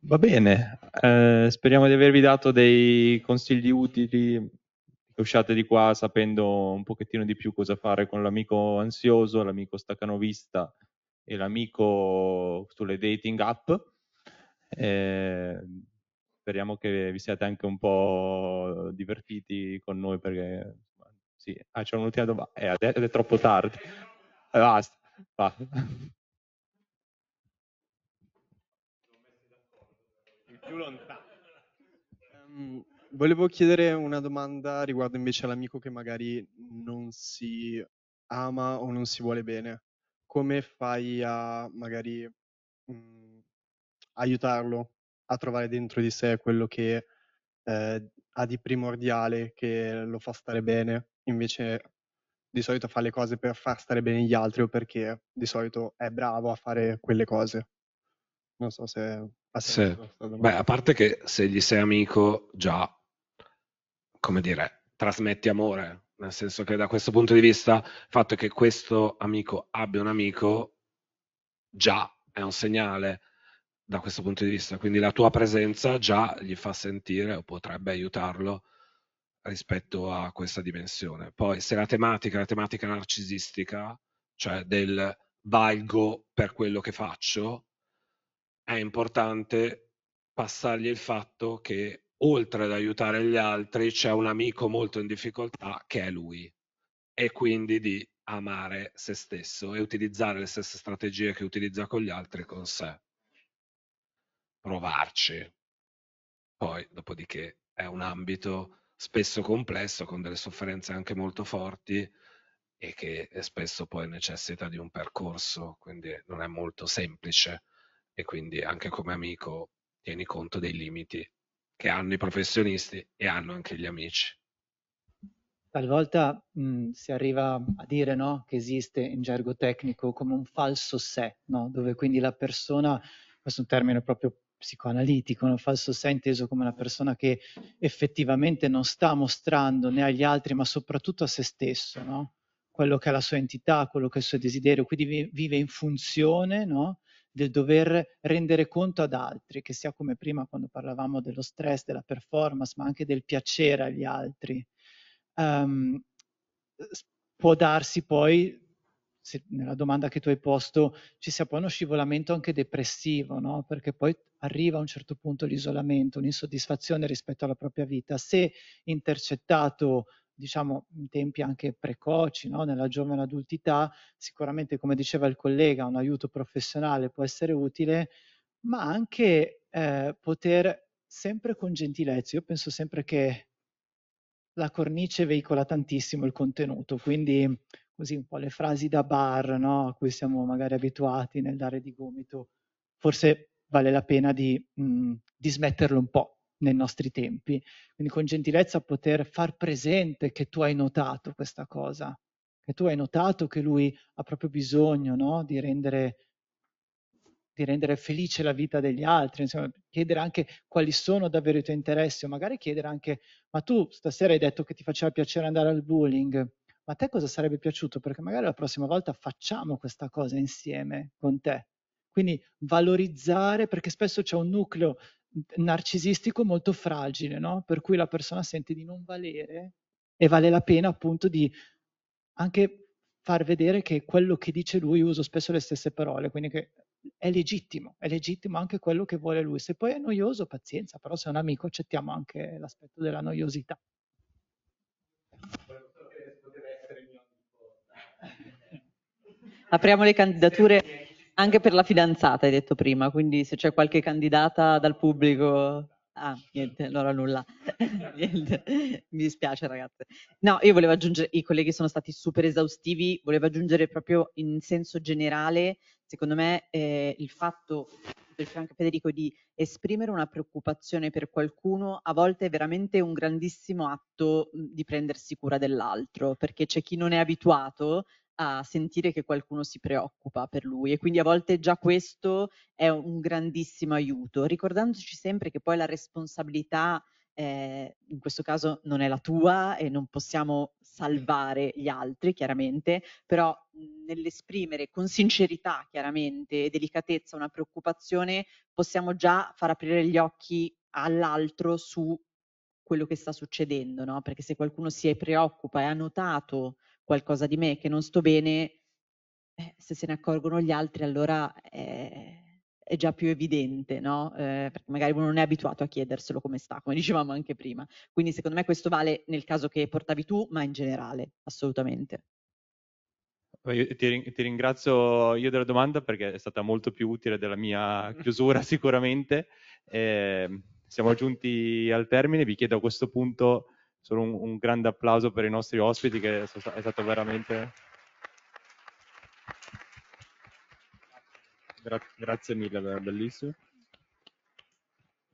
Va bene, eh, speriamo di avervi dato dei consigli utili. Usciate di qua sapendo un pochettino di più cosa fare con l'amico ansioso, l'amico staccanovista e l'amico sulle dating app. Eh, speriamo che vi siate anche un po' divertiti con noi perché sì. ah, c'è un'ultima domanda. Eh, è, troppo tardi. Eh, basta. basta. più lontano. Um, volevo chiedere una domanda riguardo invece all'amico che magari non si ama o non si vuole bene. Come fai a magari mh, mm, aiutarlo a trovare dentro di sé quello che eh, ha di primordiale, che lo fa stare bene, invece di solito fa le cose per far stare bene gli altri o perché di solito è bravo a fare quelle cose. Non so se Ah, se, beh, a parte che se gli sei amico, già, come dire, trasmetti amore, nel senso che da questo punto di vista il fatto che questo amico abbia un amico già è un segnale da questo punto di vista, quindi la tua presenza già gli fa sentire o potrebbe aiutarlo rispetto a questa dimensione. Poi se la tematica, la tematica narcisistica, cioè del valgo per quello che faccio, è importante passargli il fatto che oltre ad aiutare gli altri c'è un amico molto in difficoltà che è lui e quindi di amare se stesso e utilizzare le stesse strategie che utilizza con gli altri con sé. Provarci. Poi, dopodiché, è un ambito spesso complesso, con delle sofferenze anche molto forti e che eh, spesso poi necessita di un percorso, quindi non è molto semplice e quindi anche come amico tieni conto dei limiti che hanno i professionisti e hanno anche gli amici. Talvolta mh, si arriva a dire no, che esiste in gergo tecnico come un falso sé, no? dove quindi la persona, questo è un termine proprio psicoanalitico, un falso sé inteso come una persona che effettivamente non sta mostrando né agli altri, ma soprattutto a se stesso, no? quello che è la sua entità, quello che è il suo desiderio, quindi vive in funzione no? del dover rendere conto ad altri, che sia come prima quando parlavamo dello stress, della performance, ma anche del piacere agli altri. Um, può darsi poi, se nella domanda che tu hai posto, ci sia poi uno scivolamento anche depressivo, no? perché poi arriva a un certo punto l'isolamento, un'insoddisfazione rispetto alla propria vita. Se intercettato diciamo in tempi anche precoci, no? nella giovane adultità, sicuramente come diceva il collega un aiuto professionale può essere utile, ma anche eh, poter sempre con gentilezza, io penso sempre che la cornice veicola tantissimo il contenuto, quindi così un po' le frasi da bar no? a cui siamo magari abituati nel dare di gomito, forse vale la pena di, mh, mm, di smetterlo un po', nei nostri tempi. Quindi con gentilezza poter far presente che tu hai notato questa cosa, che tu hai notato che lui ha proprio bisogno no? di, rendere, di, rendere, felice la vita degli altri, insomma, chiedere anche quali sono davvero i tuoi interessi o magari chiedere anche ma tu stasera hai detto che ti faceva piacere andare al bowling, ma a te cosa sarebbe piaciuto? Perché magari la prossima volta facciamo questa cosa insieme con te. Quindi valorizzare, perché spesso c'è un nucleo mhmm, narcisistico molto fragile, no? per cui la persona sente di non valere e vale la pena appunto di anche far vedere che quello che dice lui, uso spesso le stesse parole, quindi che è legittimo, è legittimo anche quello che vuole lui. Se poi è noioso, pazienza, però se è un amico accettiamo anche l'aspetto della noiosità. Apriamo le candidature. Anche per la fidanzata hai detto prima, quindi se c'è qualche candidata dal pubblico... Ah, niente, allora nulla. niente. Mi dispiace ragazze. No, io volevo aggiungere, i colleghi sono stati super esaustivi, volevo aggiungere proprio in senso generale, secondo me eh, il fatto del Franco Federico di esprimere una preoccupazione per qualcuno a volte è veramente un grandissimo atto di prendersi cura dell'altro, perché c'è chi non è abituato a sentire che qualcuno si preoccupa per lui e quindi a volte già questo è un grandissimo aiuto, ricordandoci sempre che poi la responsabilità eh, in questo caso non è la tua e non possiamo salvare gli altri chiaramente, però mhmm, nell'esprimere con sincerità chiaramente e delicatezza una preoccupazione possiamo già far aprire gli occhi all'altro su quello che sta succedendo, no? perché se qualcuno si è preoccupa e ha notato qualcosa di me, che non sto bene, eh, se se ne accorgono gli altri allora eh, è già più evidente, no? Eh, perché magari uno non è abituato a chiederselo come sta, come dicevamo anche prima. Quindi secondo me questo vale nel caso che portavi tu, ma in generale, assolutamente. Io ti, ti, ringrazio io della domanda perché è stata molto più utile della mia chiusura sicuramente. Eh, siamo giunti al termine, vi chiedo a questo punto solo un, un grande applauso per i nostri ospiti che è stato veramente... Gra- grazie mille, era bellissimo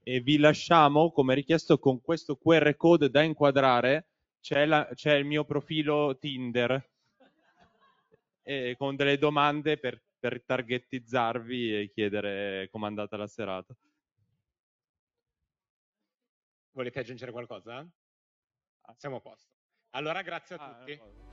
e vi lasciamo come richiesto con questo QR code da inquadrare c'è, la, c'è il mio profilo Tinder e con delle domande per, per, targettizzarvi e chiedere com'è andata la serata volete aggiungere qualcosa? siamo a posto. Allora, grazie a ah, tutti.